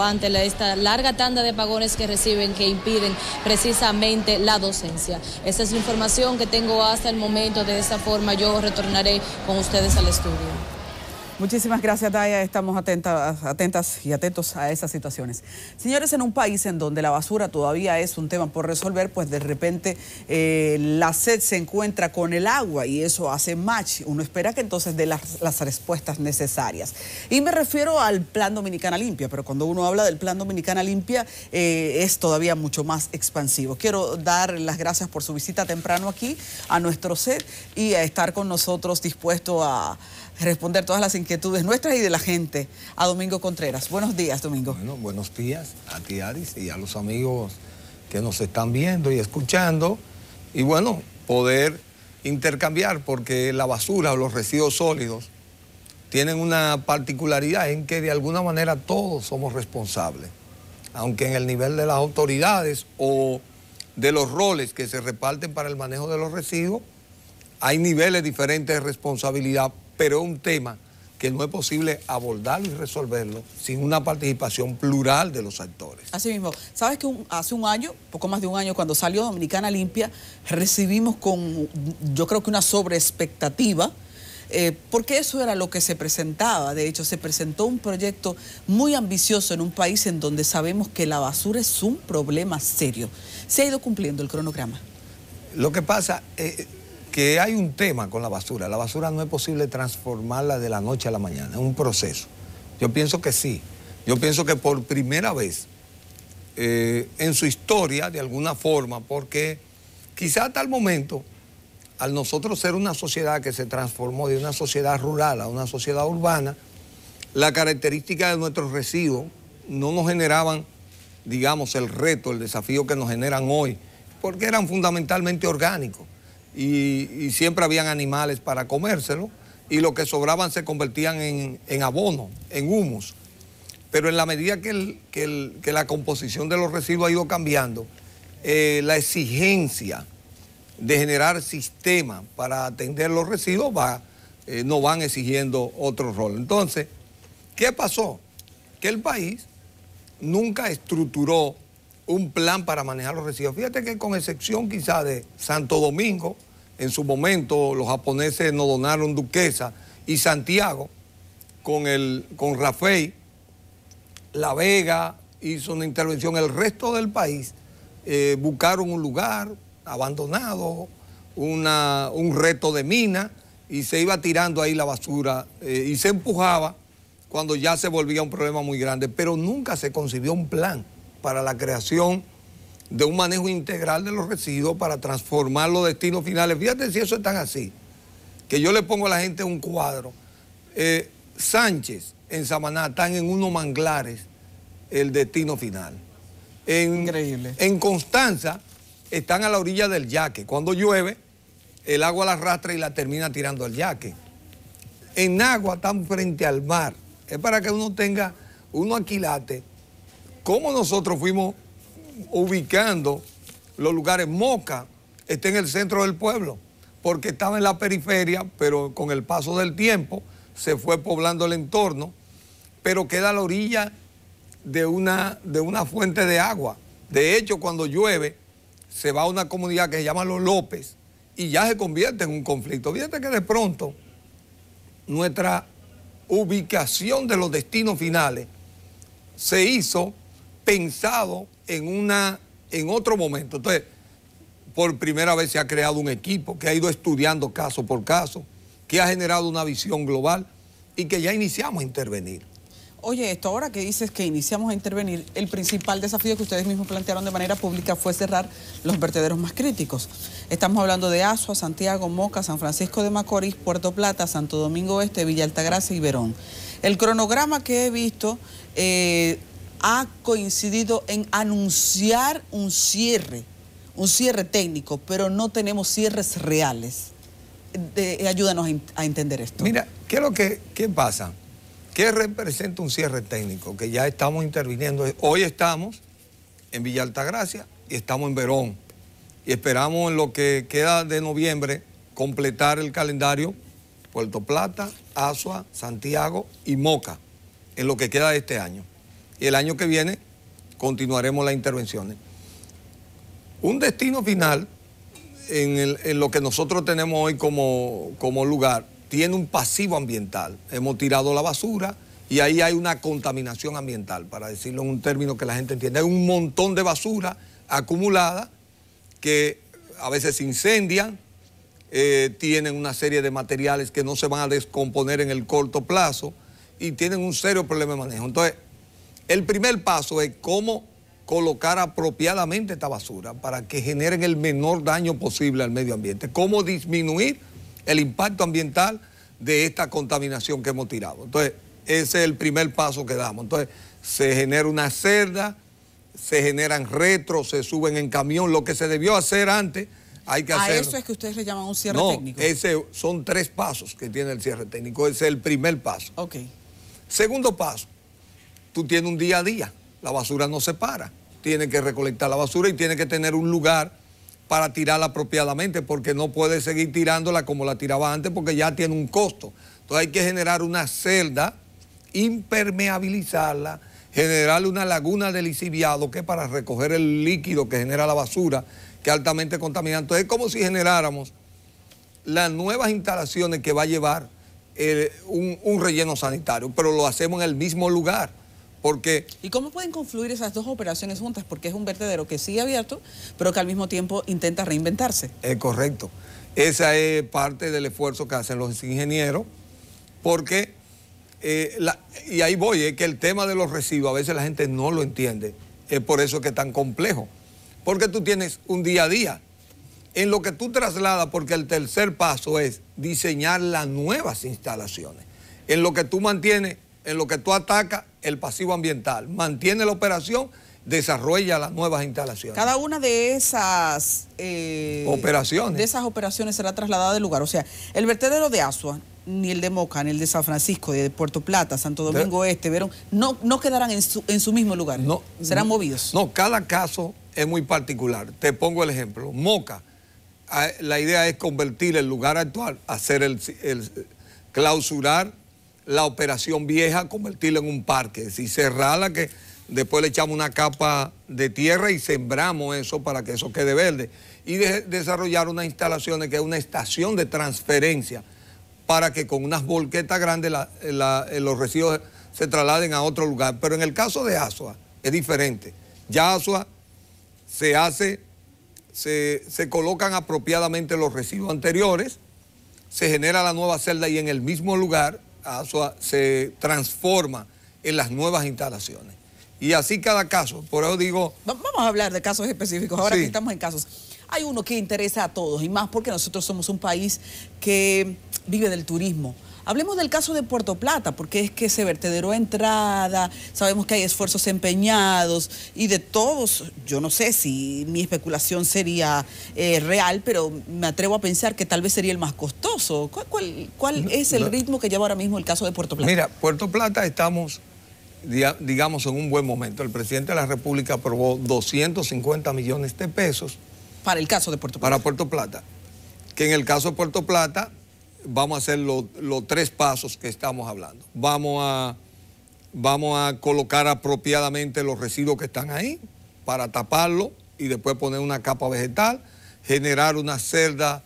Speaker 6: ante esta larga tanda de pagones que reciben que impiden precisamente la docencia. Esa es la información que tengo hasta el momento. De esa forma yo retornaré con ustedes al estudio.
Speaker 1: Muchísimas gracias, Daya. Estamos atentas, atentas y atentos a esas situaciones. Señores, en un país en donde la basura todavía es un tema por resolver, pues de repente eh, la sed se encuentra con el agua y eso hace match. Uno espera que entonces dé las, respuestas necesarias. Y me refiero al Plan Dominicana Limpia, pero cuando uno habla del Plan Dominicana Limpia eh, es todavía mucho más expansivo. Quiero dar las gracias por su visita temprano aquí a nuestro set y a estar con nosotros dispuesto a responder todas las inquietudes nuestras y de la gente a Domingo Contreras. Buenos días, Domingo. Bueno, buenos días
Speaker 7: a ti, Aris, y a los amigos que nos están viendo y escuchando. Y bueno, poder intercambiar, porque la basura o los residuos sólidos tienen una particularidad en que de alguna manera todos somos responsables, aunque en el nivel de las autoridades o de los roles que se reparten para el manejo de los residuos, hay niveles diferentes de responsabilidad, pero es un tema que no es posible abordarlo y resolverlo sin una participación plural de los actores.
Speaker 1: Así mismo, sabes que hace un año, poco más de un año, cuando salió Dominicana Limpia, recibimos con, yo creo que una sobreexpectativa, eh, porque eso era lo que se presentaba. De hecho, se presentó un proyecto muy ambicioso en un país en donde sabemos que la basura es un problema serio. ¿Se ha ido cumpliendo el cronograma?
Speaker 7: Lo que pasa... Eh, que hay un tema con la basura. La basura no es posible transformarla de la noche a la mañana, es un proceso. Yo pienso que sí. Yo pienso que por primera vez eh, en su historia, de alguna forma, porque quizá hasta el momento, al nosotros ser una sociedad que se transformó de una sociedad rural a una sociedad urbana, la característica de nuestros residuos no nos generaban, digamos, el reto, el desafío que nos generan hoy, porque eran fundamentalmente orgánicos y, siempre habían animales para comérselo y lo que sobraban se convertían en, abono, en humus. Pero en la medida que, la composición de los residuos ha ido cambiando, eh, la exigencia de generar sistemas para atender los residuos va, eh, van exigiendo otro rol. Entonces, ¿qué pasó? Que el país nunca estructuró un plan para manejar los residuos. Fíjate que con excepción quizá de Santo Domingo, en su momento los japoneses nos donaron Duquesa y Santiago con, el, con Rafael, La Vega hizo una intervención, el resto del país eh, buscaron un lugar abandonado, un reto de mina y se iba tirando ahí la basura eh, y se empujaba cuando ya se volvía un problema muy grande, pero nunca se concibió un plan para la creación de un manejo integral de los residuos para transformar los destinos finales. Fíjate si eso está así, que yo le pongo a la gente un cuadro. Eh, Sánchez en Samaná están en unos manglares el destino final. En, Increíble. En Constanza están a la orilla del yaque. Cuando llueve, el agua la arrastra y la termina tirando al yaque. En agua están frente al mar. Es para que uno tenga, uno aquilate cómo nosotros fuimos ubicando los lugares. Moca está en el centro del pueblo, porque estaba en la periferia, pero con el paso del tiempo se fue poblando el entorno, pero queda a la orilla de una, de una fuente de agua. De hecho, cuando llueve, se va a una comunidad que se llama Los López y ya se convierte en un conflicto. Fíjate que de pronto nuestra ubicación de los destinos finales se hizo pensado en, una, en otro momento. Entonces, por primera vez se ha creado un equipo que ha ido estudiando caso por caso, que ha generado una visión global y que ya iniciamos a intervenir. Oye, esto ahora que dices que iniciamos a intervenir, el
Speaker 1: principal desafío que ustedes mismos plantearon de manera pública fue cerrar los vertederos más críticos. Estamos hablando de Asua, Santiago, Moca, San Francisco de Macorís, Puerto Plata, Santo Domingo Este, Villa Altagracia y Verón. El cronograma que he visto eh, ha coincidido en anunciar un cierre, un cierre técnico, pero no tenemos
Speaker 7: cierres reales. Eh, ayúdanos a, entender esto. Mira, ¿qué es lo que qué pasa? ¿Qué representa un cierre técnico? Que ya estamos interviniendo. Hoy estamos en Villa Altagracia y estamos en Verón. Y esperamos en lo que queda de noviembre completar el calendario Puerto Plata, Asua, Santiago y Moca, en lo que queda de este año y el año que viene continuaremos las intervenciones. Un destino final en, lo que nosotros tenemos hoy como, lugar tiene un pasivo ambiental. Hemos tirado la basura y ahí hay una contaminación ambiental, para decirlo en un término que la gente entiende. Hay un montón de basura acumulada que a veces se incendian, eh, tienen una serie de materiales que no se van a descomponer en el corto plazo y tienen un serio problema de manejo. Entonces, el primer paso es cómo colocar apropiadamente esta basura para que generen el menor daño posible al medio ambiente, cómo disminuir el impacto ambiental de esta contaminación que hemos tirado. Entonces, ese es el primer paso que damos. Entonces, se genera una cerda, se generan retros, se suben en camión, lo que se debió hacer antes, hay que hacer... A eso
Speaker 1: es que ustedes le llaman un cierre técnico.
Speaker 7: Ese son tres pasos que tiene el cierre técnico, ese es el primer paso. Ok. Segundo paso, tú tienes un día a día, la basura no se para, ...tiene que recolectar la basura y tiene que tener un lugar para tirarla apropiadamente, porque no puedes seguir tirándola como la tiraba antes, porque ya tiene un costo. Entonces hay que generar una celda, impermeabilizarla, generar una laguna de lisiviado, que es para recoger el líquido que genera la basura, que es altamente contaminante. Es como si generáramos las nuevas instalaciones que va a llevar eh, un relleno sanitario, pero lo hacemos en el mismo lugar. ¿Y cómo pueden confluir esas dos
Speaker 1: operaciones juntas? Porque es un vertedero que sigue abierto, pero que al mismo tiempo intenta reinventarse.
Speaker 7: Es correcto. Esa es parte del esfuerzo que hacen los ingenieros, porque, eh, y ahí voy, es que el tema de los residuos a veces la gente no lo entiende. Es por eso que es tan complejo. Porque tú tienes un día a día. En lo que tú trasladas, porque el tercer paso es diseñar las nuevas instalaciones. En lo que tú mantienes, en lo que tú atacas el pasivo ambiental, mantiene la operación, desarrolla las nuevas instalaciones.
Speaker 1: Cada una de esas eh, operaciones. De esas operaciones será trasladada del lugar. O sea, el vertedero de Asua, ni el de Moca, ni el de San Francisco, de Puerto Plata, Santo Domingo Este, Verón, no, no quedarán en su, mismo lugar. No, serán
Speaker 7: movidos. No, cada caso es muy particular. Te pongo el ejemplo. Moca, ah, la idea es convertir el lugar actual, hacer el clausurar la operación vieja, convertirla en un parque. Si cerrarla, que después le echamos una capa de tierra y sembramos eso para que eso quede verde. Y desarrollar unas instalaciones que es una estación de transferencia para que con unas volquetas grandes eh, los residuos se trasladen a otro lugar. Pero en el caso de Asua es diferente. Ya Asua se hace, se, se colocan apropiadamente los residuos anteriores, se genera la nueva celda y en el mismo lugar se transforma en las nuevas instalaciones. Y así cada caso, por eso digo... Vamos a hablar de casos específicos, ahora que estamos en casos. Hay uno que interesa a todos y
Speaker 1: más porque nosotros somos un país que vive del turismo. Hablemos del caso de Puerto Plata, porque es que se vertederó entrada, sabemos que hay esfuerzos empeñados y de todos, yo no sé si mi especulación sería eh, real, pero me atrevo a pensar que tal vez sería el más costoso. ¿Cuál, cuál es el ritmo que lleva ahora mismo el caso de
Speaker 7: Puerto Plata? Mira, Puerto Plata estamos digamos, en un buen momento. El presidente de la República aprobó 250 millones de pesos. Para el caso de Puerto Plata. Para Puerto Plata. Que en el caso de Puerto Plata vamos a hacer los, tres pasos que estamos hablando. Vamos a, vamos a colocar apropiadamente los residuos que están ahí para taparlo y después poner una capa vegetal, generar una celda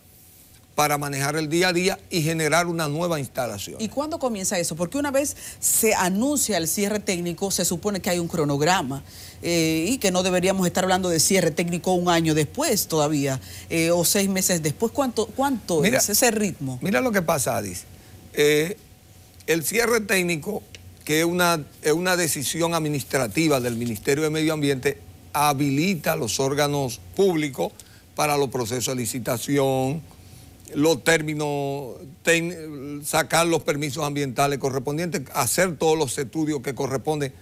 Speaker 7: para manejar el día a día y generar una nueva instalación.
Speaker 1: ¿Y cuándo comienza eso? Porque una vez se anuncia el cierre técnico, se supone que hay un cronograma eh, y que no deberíamos estar hablando de cierre técnico un año después todavía eh, o seis meses
Speaker 7: después. ¿Cuánto, cuánto es ese ritmo? Mira lo que pasa, Adis. Eh, el cierre técnico, que es una, es una decisión administrativa del Ministerio de Medio Ambiente, habilita a los órganos públicos para los procesos de licitación, los términos, sacar los permisos ambientales correspondientes, hacer todos los estudios que corresponden.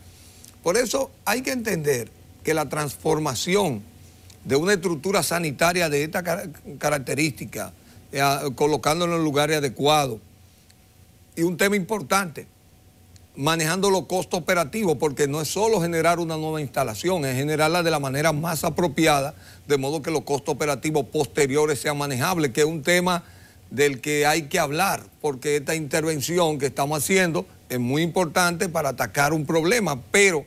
Speaker 7: Por eso hay que entender que la transformación de una estructura sanitaria de esta característica, eh, colocándola colocándolo en lugares adecuados, y un tema importante, manejando los costos operativos, porque no es solo generar una nueva instalación, es generarla de la manera más apropiada, de modo que los costos operativos posteriores sean manejables, que es un tema del que hay que hablar, porque esta intervención que estamos haciendo es muy importante para atacar un problema, pero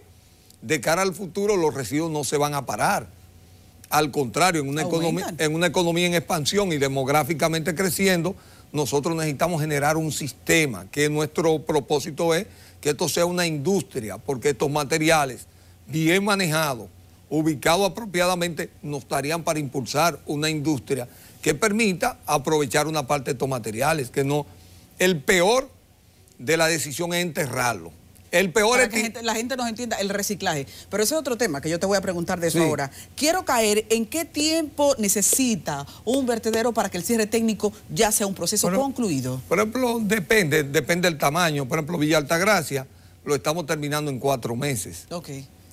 Speaker 7: de cara al futuro los residuos no se van a parar. Al contrario, en una, economía, en una economía en expansión y demográficamente creciendo, nosotros necesitamos generar un sistema que nuestro propósito es que esto sea una industria, porque estos materiales, bien manejados, ubicados apropiadamente, nos estarían para impulsar una industria que permita aprovechar una parte de estos materiales, que no, el peor de la decisión es enterrarlo. El peor es que la gente nos entienda el reciclaje. Pero ese es otro tema que
Speaker 1: yo te voy a preguntar de eso ahora. Quiero caer en qué tiempo necesita un vertedero para que el cierre técnico ya sea un proceso
Speaker 7: concluido. Por ejemplo, depende, depende del tamaño. Por ejemplo, Villa Altagracia lo estamos terminando en cuatro meses. Ok.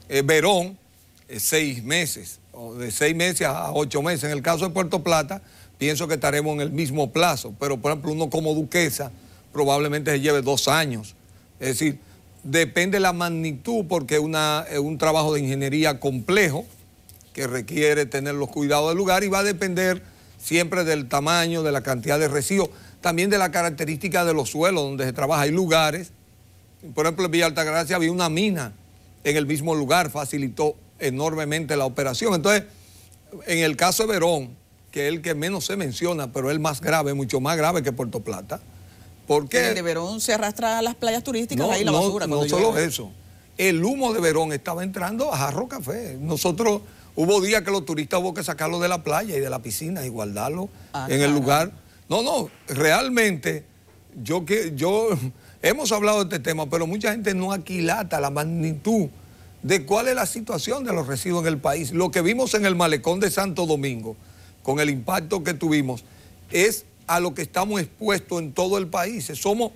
Speaker 7: Eh, Verón, eh, seis meses, o de seis meses a ocho meses. En el caso de Puerto Plata, pienso que estaremos en el mismo plazo. Pero, por ejemplo, uno como Duquesa probablemente se lleve dos años. Es decir, Depende la magnitud porque es un trabajo de ingeniería complejo que requiere tener los cuidados del lugar y va a depender siempre del tamaño, de la cantidad de residuos, también de la característica de los suelos donde se trabaja. Hay lugares, por ejemplo en Villa Altagracia había una mina en el mismo lugar, facilitó enormemente la operación. Entonces, en el caso de Verón, que es el que menos se menciona, pero es el más grave, mucho más grave que Puerto Plata, porque el de
Speaker 1: Verón se arrastra a las playas turísticas, no, ahí la no, basura. No solo eso.
Speaker 7: El humo de Verón estaba entrando a Jarro Café. Nosotros hubo días que los turistas hubo que sacarlo de la playa y de la piscina y guardarlo ah, en el lugar. No, no, realmente yo que yo hemos hablado de este tema, pero mucha gente no aquilata la magnitud de cuál es la situación de los residuos en el país. Lo que vimos en el malecón de Santo Domingo, con el impacto que tuvimos, es a lo que estamos expuestos en todo el país. Somos,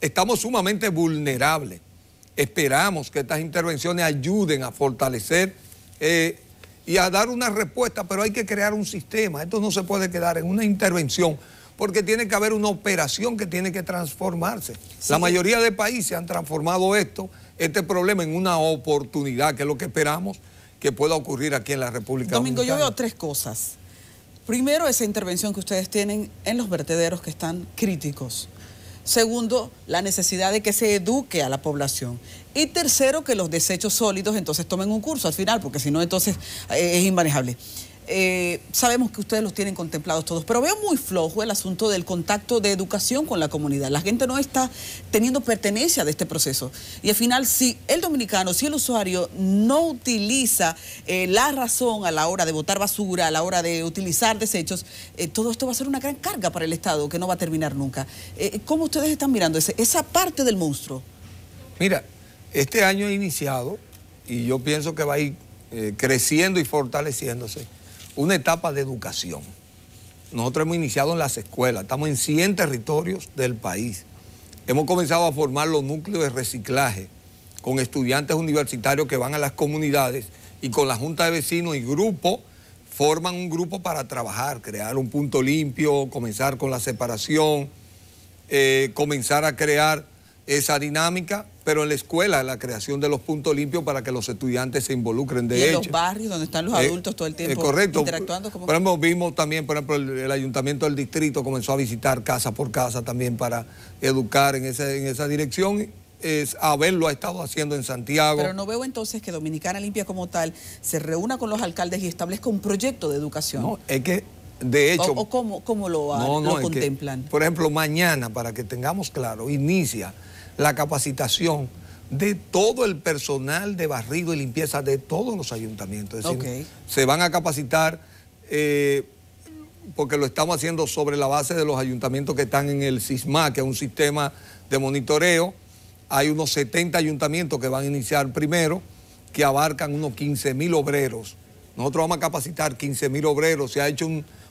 Speaker 7: estamos sumamente vulnerables. Esperamos que estas intervenciones ayuden a fortalecer eh, y a dar una respuesta, pero hay que crear un sistema. Esto no se puede quedar en una intervención porque tiene que haber una operación que tiene que transformarse. La mayoría de países han transformado esto, este problema en una oportunidad, que es lo que esperamos que pueda ocurrir aquí en la República Dominicana. Domingo, yo veo tres cosas. Primero, esa intervención que
Speaker 1: ustedes tienen en los vertederos que están críticos. Segundo, la necesidad de que se eduque a la población. Y tercero, que los desechos sólidos entonces tomen un curso al final, porque si no, entonces eh, es inmanejable. Eh, sabemos que ustedes los tienen contemplados todos, pero veo muy flojo el asunto del contacto de educación con la comunidad. La gente no está teniendo pertenencia de este proceso. Y al final, si el dominicano, si el usuario no utiliza eh, la razón a la hora de botar basura, a la hora de utilizar desechos, eh, todo esto va a ser una gran carga para el Estado que no va a terminar nunca. ¿Cómo ustedes están mirando ese, esa parte del
Speaker 7: monstruo? Mira, este año ha iniciado y yo pienso que va a ir creciendo y fortaleciéndose una etapa de educación. Nosotros hemos iniciado en las escuelas, estamos en 100 territorios del país. Hemos comenzado a formar los núcleos de reciclaje con estudiantes universitarios que van a las comunidades y con la Junta de Vecinos y grupo forman un grupo para trabajar, crear un punto limpio, comenzar con la separación, eh, comenzar a crear esa dinámica, pero en la escuela, la creación de los puntos limpios para que los estudiantes se involucren de y en los
Speaker 1: barrios donde están los eh, adultos todo el eh, tiempo interactuando. Como... Por
Speaker 7: ejemplo, vimos también, por ejemplo, el, ayuntamiento del distrito comenzó a visitar casa por casa también para educar en esa, en esa dirección. Es, haberlo ha estado haciendo en Santiago. Pero no veo entonces que Dominicana Limpia
Speaker 1: como tal se reúna con los alcaldes y establezca un proyecto de educación. No,
Speaker 7: es que de hecho... ¿O,
Speaker 1: cómo, lo, contemplan?
Speaker 7: por ejemplo, mañana, para que tengamos claro, inicia la capacitación de todo el personal de barrido y limpieza de todos los ayuntamientos. Es decir, se van a capacitar eh, porque lo estamos haciendo sobre la base de los ayuntamientos que están en el SISMA, que es un sistema de monitoreo. Hay unos 70 ayuntamientos que van a iniciar primero, que abarcan unos 15 mil obreros. Nosotros vamos a capacitar 15 mil obreros. Se ha hecho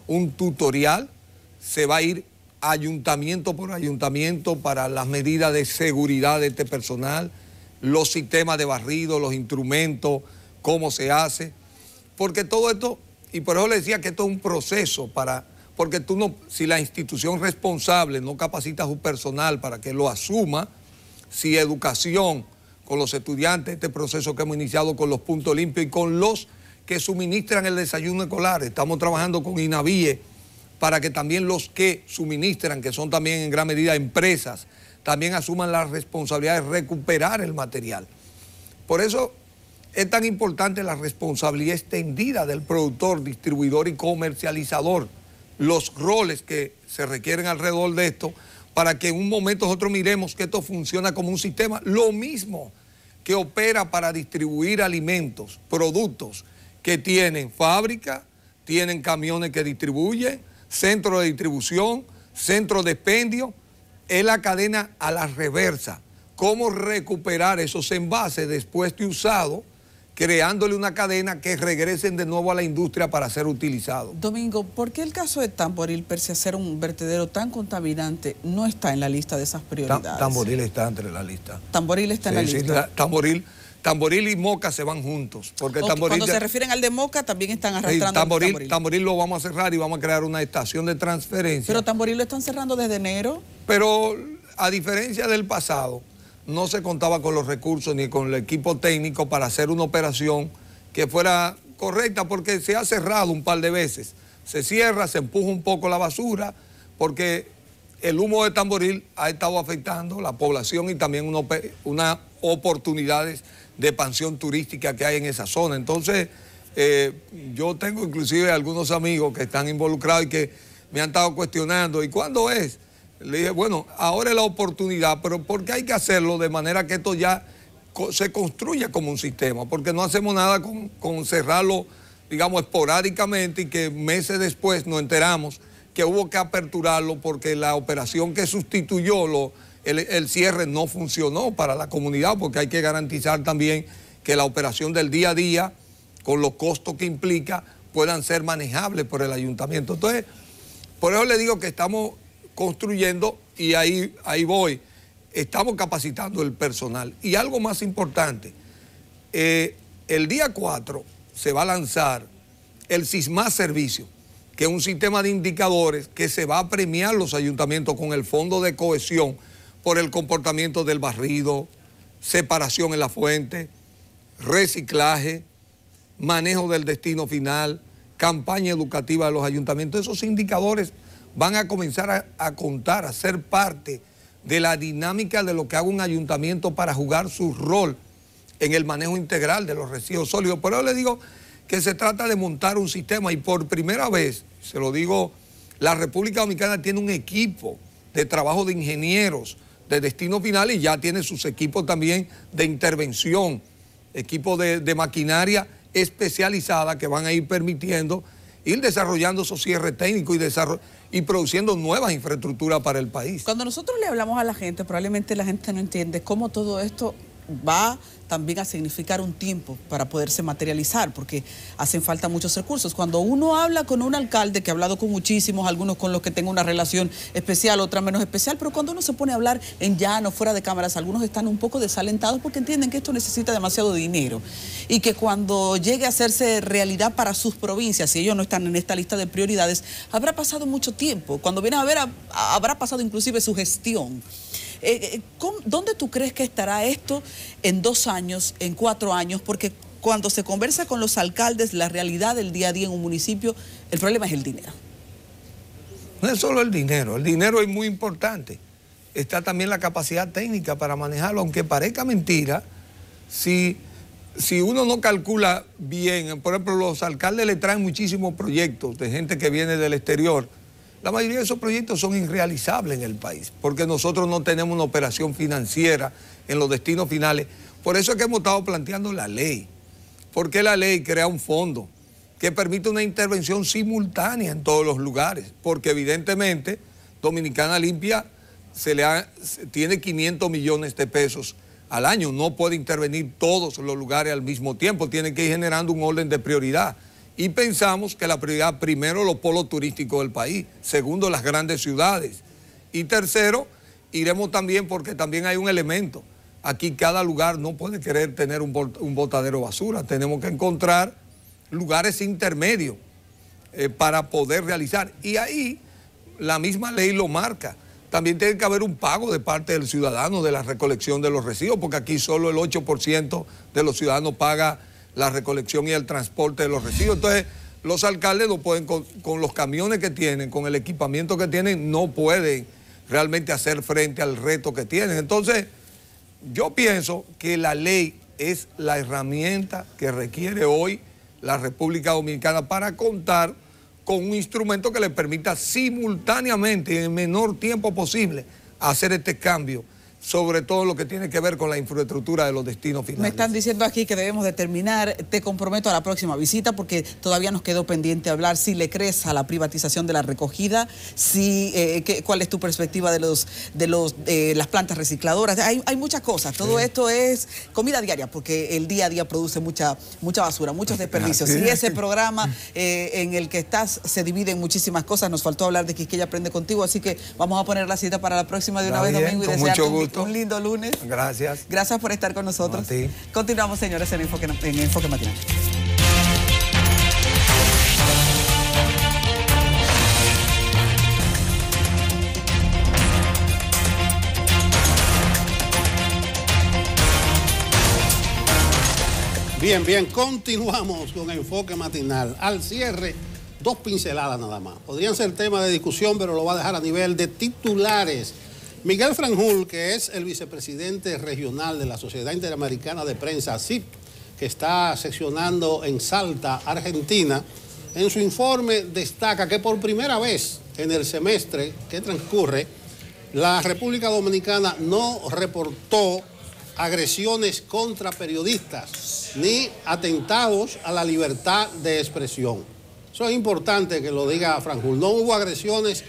Speaker 7: un tutorial, se va a ir ayuntamiento por ayuntamiento para las medidas de seguridad de este personal, los sistemas de barrido, los instrumentos, cómo se hace, porque todo esto, y por eso le decía que esto es un proceso para, porque tú no, si la institución responsable no capacita a su personal para que lo asuma, si educación con los estudiantes, este proceso que hemos iniciado con los puntos limpios y con los que suministran el desayuno escolar, estamos trabajando con INAVIE, para que también los que suministran, que son también en gran medida empresas, también asuman la responsabilidad de recuperar el material. Por eso es tan importante la responsabilidad extendida del productor, distribuidor y comercializador, los roles que se requieren alrededor de esto, para que en un momento nosotros miremos que esto funciona como un sistema, lo mismo que opera para distribuir alimentos, productos que tienen fábrica, tienen camiones que distribuyen, centro de distribución, centro de expendio, es la cadena a la reversa. Cómo recuperar esos envases después de usado, creándole una cadena que regresen de nuevo a la industria para ser utilizado? Domingo, ¿por qué el caso de Tamboril, perse
Speaker 1: a ser un vertedero tan contaminante, no está en la lista de esas prioridades? tamboril
Speaker 7: está entre la lista. Tamboril está en la lista. tamboril Tamboril y Moca se van juntos. Porque cuando se
Speaker 1: refieren al de Moca, también están arrastrando. tamboril,
Speaker 7: tamboril, lo vamos a cerrar y vamos a crear una estación de transferencia. Pero Tamboril lo están cerrando desde enero. Pero a diferencia del pasado, no se contaba con los recursos ni con el equipo técnico para hacer una operación que fuera correcta, porque se ha cerrado un par de veces. Se cierra, se empuja un poco la basura, porque el humo de Tamboril ha estado afectando la población y también unas una oportunidades de expansión turística que hay en esa zona. Entonces, eh, yo tengo inclusive algunos amigos que están involucrados y que me han estado cuestionando, ¿y cuándo es? Le dije, bueno, ahora es la oportunidad, pero ¿por qué hay que hacerlo de manera que esto ya se construya como un sistema? Porque no hacemos nada con, con cerrarlo, digamos, esporádicamente y que meses después nos enteramos que hubo que aperturarlo porque la operación que sustituyó lo el, cierre no funcionó para la comunidad porque hay que garantizar también que la operación del día a día, con los costos que implica, puedan ser manejables por el ayuntamiento. Entonces, por eso le digo que estamos construyendo y ahí, ahí voy. Estamos capacitando el personal. Y algo más importante, eh, el día 4 se va a lanzar el SISMA Servicio, que es un sistema de indicadores que se va a premiar los ayuntamientos con el Fondo de Cohesión por el comportamiento del barrido, separación en la fuente, reciclaje, manejo del destino final, campaña educativa de los ayuntamientos. Esos indicadores van a comenzar a, contar, a ser parte de la dinámica de lo que haga un ayuntamiento para jugar su rol en el manejo integral de los residuos sólidos. Pero le digo que se trata de montar un sistema y por primera vez, se lo digo, la República Dominicana tiene un equipo de trabajo de ingenieros de destino final y ya tiene sus equipos también de intervención, equipos de, maquinaria especializada que van a ir permitiendo ir desarrollando esos cierres técnicos y, y produciendo nuevas infraestructuras para el país.
Speaker 1: Cuando nosotros le hablamos a la gente, probablemente la gente no entiende cómo todo esto va también a significar un tiempo para poderse materializar, porque hacen falta muchos recursos. Cuando uno habla con un alcalde, que ha hablado con muchísimos, algunos con los que tengo una relación especial, otra menos especial, pero cuando uno se pone a hablar en llano, fuera de cámaras, algunos están un poco desalentados porque entienden que esto necesita demasiado dinero y que cuando llegue a hacerse realidad para sus provincias, si ellos no están en esta lista de prioridades, habrá pasado mucho tiempo. Cuando viene a ver, habrá pasado inclusive su gestión. Eh, eh, ¿Dónde tú crees que estará esto en dos años, en cuatro años? Porque cuando se conversa con los alcaldes, la realidad del día a día en un municipio, el problema es el dinero.
Speaker 7: No es solo el dinero, el dinero es muy importante. Está también la capacidad técnica para manejarlo, aunque parezca mentira, si, si uno no calcula bien, por ejemplo, los alcaldes le traen muchísimos proyectos de gente que viene del exterior la mayoría de esos proyectos son irrealizables en el país, porque nosotros no tenemos una operación financiera en los destinos finales. Por eso es que hemos estado planteando la ley. Porque la ley crea un fondo que permite una intervención simultánea en todos los lugares. Porque evidentemente Dominicana Limpia se le tiene 500 millones de pesos al año. No puede intervenir todos los lugares al mismo tiempo. Tiene que ir generando un orden de prioridad y pensamos que la prioridad primero los polos turísticos del país, segundo las grandes ciudades y tercero iremos también porque también hay un elemento. Aquí cada lugar no puede querer tener un, botadero basura, tenemos que encontrar lugares intermedios eh, para poder realizar y ahí la misma ley lo marca. También tiene que haber un pago de parte del ciudadano de la recolección de los residuos, porque aquí solo el 8% de los ciudadanos paga la recolección y el transporte de los residuos. Entonces, los alcaldes no pueden, con, los camiones que tienen, con el equipamiento que tienen, no pueden realmente hacer frente al reto que tienen. Entonces, yo pienso que la ley es la herramienta que requiere hoy la República Dominicana para contar con un instrumento que le permita simultáneamente y en el menor tiempo posible hacer este cambio sobre todo lo que tiene que ver con la infraestructura de los destinos finales. Me están diciendo aquí que debemos determinar, te comprometo a la próxima
Speaker 1: visita porque todavía nos quedó pendiente hablar si le crees a la privatización de la recogida, si eh, cuál es tu perspectiva de los de los eh, las plantas recicladoras. Hay, hay muchas cosas, todo esto es comida diaria porque el día a día produce mucha mucha basura, muchos desperdicios. Y ese programa eh, en el que estás se divide en muchísimas cosas, nos faltó hablar de que Quisqueya Aprende Contigo, así que vamos a poner la cita para la próxima de una vez domingo y con mucho gusto. Un lindo lunes. Gracias. Gracias por estar con nosotros. Continuamos, señores, en Enfoque, en Enfoque Matinal.
Speaker 3: Bien, bien, continuamos con enfoque matinal. Al cierre, dos pinceladas nada más. Podrían ser tema de discusión, pero lo va a dejar a nivel de titulares. Miguel Franjul, que es el vicepresidente regional de la Sociedad Interamericana de Prensa, SIP, que está seccionando en Salta, Argentina, en su informe destaca que por primera vez en el semestre que transcurre, la República Dominicana no reportó agresiones contra periodistas ni atentados a la libertad de expresión. Eso es importante que lo diga Franjul. No hubo agresiones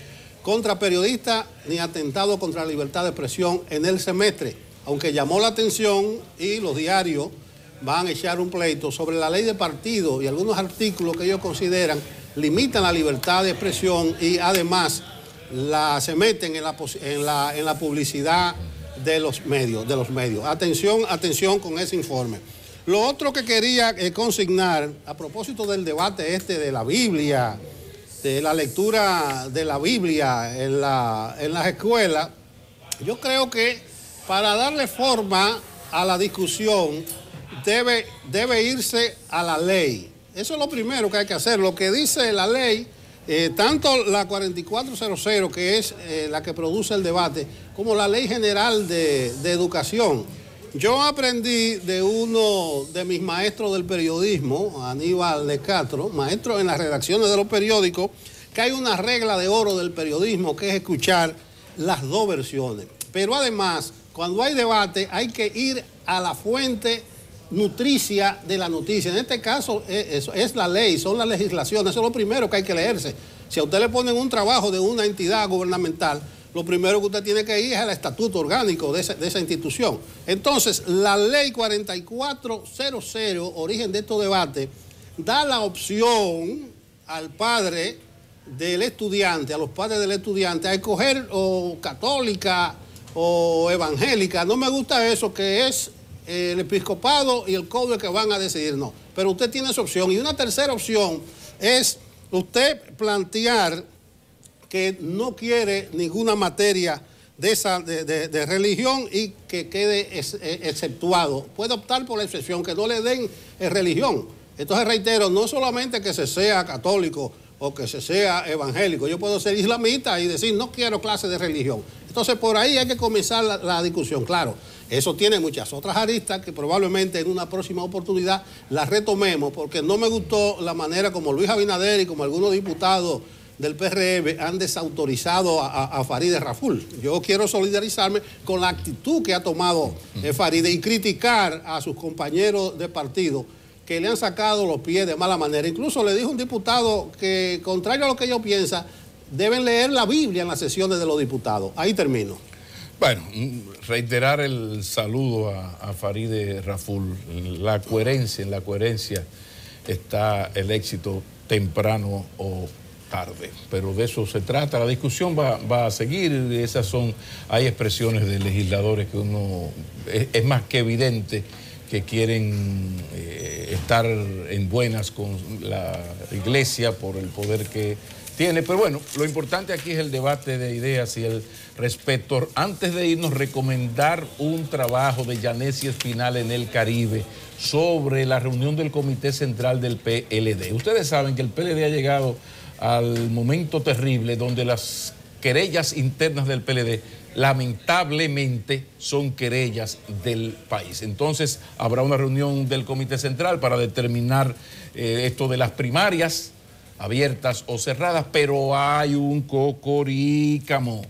Speaker 3: contra periodistas ni atentado contra la libertad de expresión en el semestre, aunque llamó la atención y los diarios van a echar un pleito sobre la ley de partido y algunos artículos que ellos consideran limitan la libertad de expresión y además la, se meten en la, en, la, en la, publicidad de los medios, de los medios. Atención, atención con ese informe. Lo otro que quería eh, consignar a propósito del debate este de la Biblia, de este, la lectura de la Biblia en, la, las escuelas, yo creo que para darle forma a la discusión debe, debe irse a la ley. Eso es lo primero que hay que hacer. Lo que dice la ley, eh, tanto la 4400, que es eh, la que produce el debate, como la ley general de, de educación yo aprendí de uno de mis maestros del periodismo, Aníbal Necatro, maestro en las redacciones de los periódicos, que hay una regla de oro del periodismo que es escuchar las dos versiones. Pero además, cuando hay debate, hay que ir a la fuente nutricia de la noticia. En este caso eh, es, es, la ley, son las legislaciones, eso es lo primero que hay que leerse. Si a usted le ponen un trabajo de una entidad gubernamental, lo primero que usted tiene que ir es al estatuto orgánico de esa, institución. Entonces, la ley 4400, origen de estos debates, da la opción al padre del estudiante, a los padres del estudiante, a escoger o católica o evangélica. No me gusta eso, que es el episcopado y el código que van a decidir, no. Pero usted tiene esa opción. Y una tercera opción es usted plantear que no quiere ninguna materia de, esa, de, religión y que quede e, exceptuado. Puede optar por la excepción, que no le den eh, religión. Entonces reitero, no solamente que se sea católico o que se sea evangélico, yo puedo ser islamita y decir no quiero clase de religión. Entonces por ahí hay que comenzar la, la discusión, claro. Eso tiene muchas otras aristas que probablemente en una próxima oportunidad las retomemos, porque no me gustó la manera como Luis Abinader y como algunos diputados del PRM han desautorizado a, Faride Raful. Yo quiero solidarizarme con la actitud que ha tomado Faride eh, Farideh y criticar a sus compañeros de partido que le han sacado los pies de mala manera. Incluso le dijo un diputado que, contrario a lo que yo piensa, deben leer la Biblia en las sesiones de los diputados. Ahí termino.
Speaker 2: Bueno, mm, reiterar el saludo a, a Faride Raful. La coherencia, en la coherencia está el éxito temprano o tarde, pero de eso se trata. La discusión va, a seguir. Esas son, hay expresiones de legisladores que uno es, más que evidente que quieren eh, estar en buenas con la iglesia por el poder que tiene. Pero bueno, lo importante aquí es el debate de ideas y el respeto. Antes de irnos, recomendar un trabajo de Yanesi Espinal en el Caribe sobre la reunión del Comité Central del PLD. Ustedes saben que el PLD ha llegado al momento terrible donde las querellas internas del PLD lamentablemente son querellas del país. Entonces habrá una reunión del Comité Central para determinar eh, esto de las primarias, abiertas o cerradas, pero hay un cocorícamo.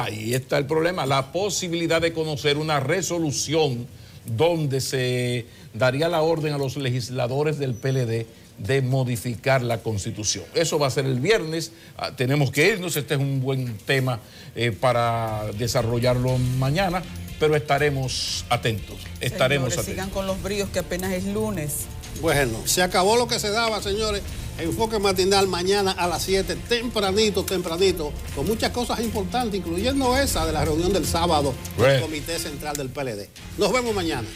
Speaker 2: Ahí está el problema, la posibilidad de conocer una resolución donde se daría la orden a los legisladores del PLD de modificar la constitución. Eso va a ser el viernes, ah, tenemos que irnos, este es un buen tema eh, para desarrollarlo mañana, pero estaremos atentos, estaremos señores, Sigan
Speaker 1: con los bríos que apenas es lunes. Bueno, se acabó lo
Speaker 3: que se daba, señores. Enfoque matinal mañana a las 7, tempranito, tempranito, con muchas cosas importantes, incluyendo esa de la reunión del sábado del Comité Central del PLD. Nos vemos mañana.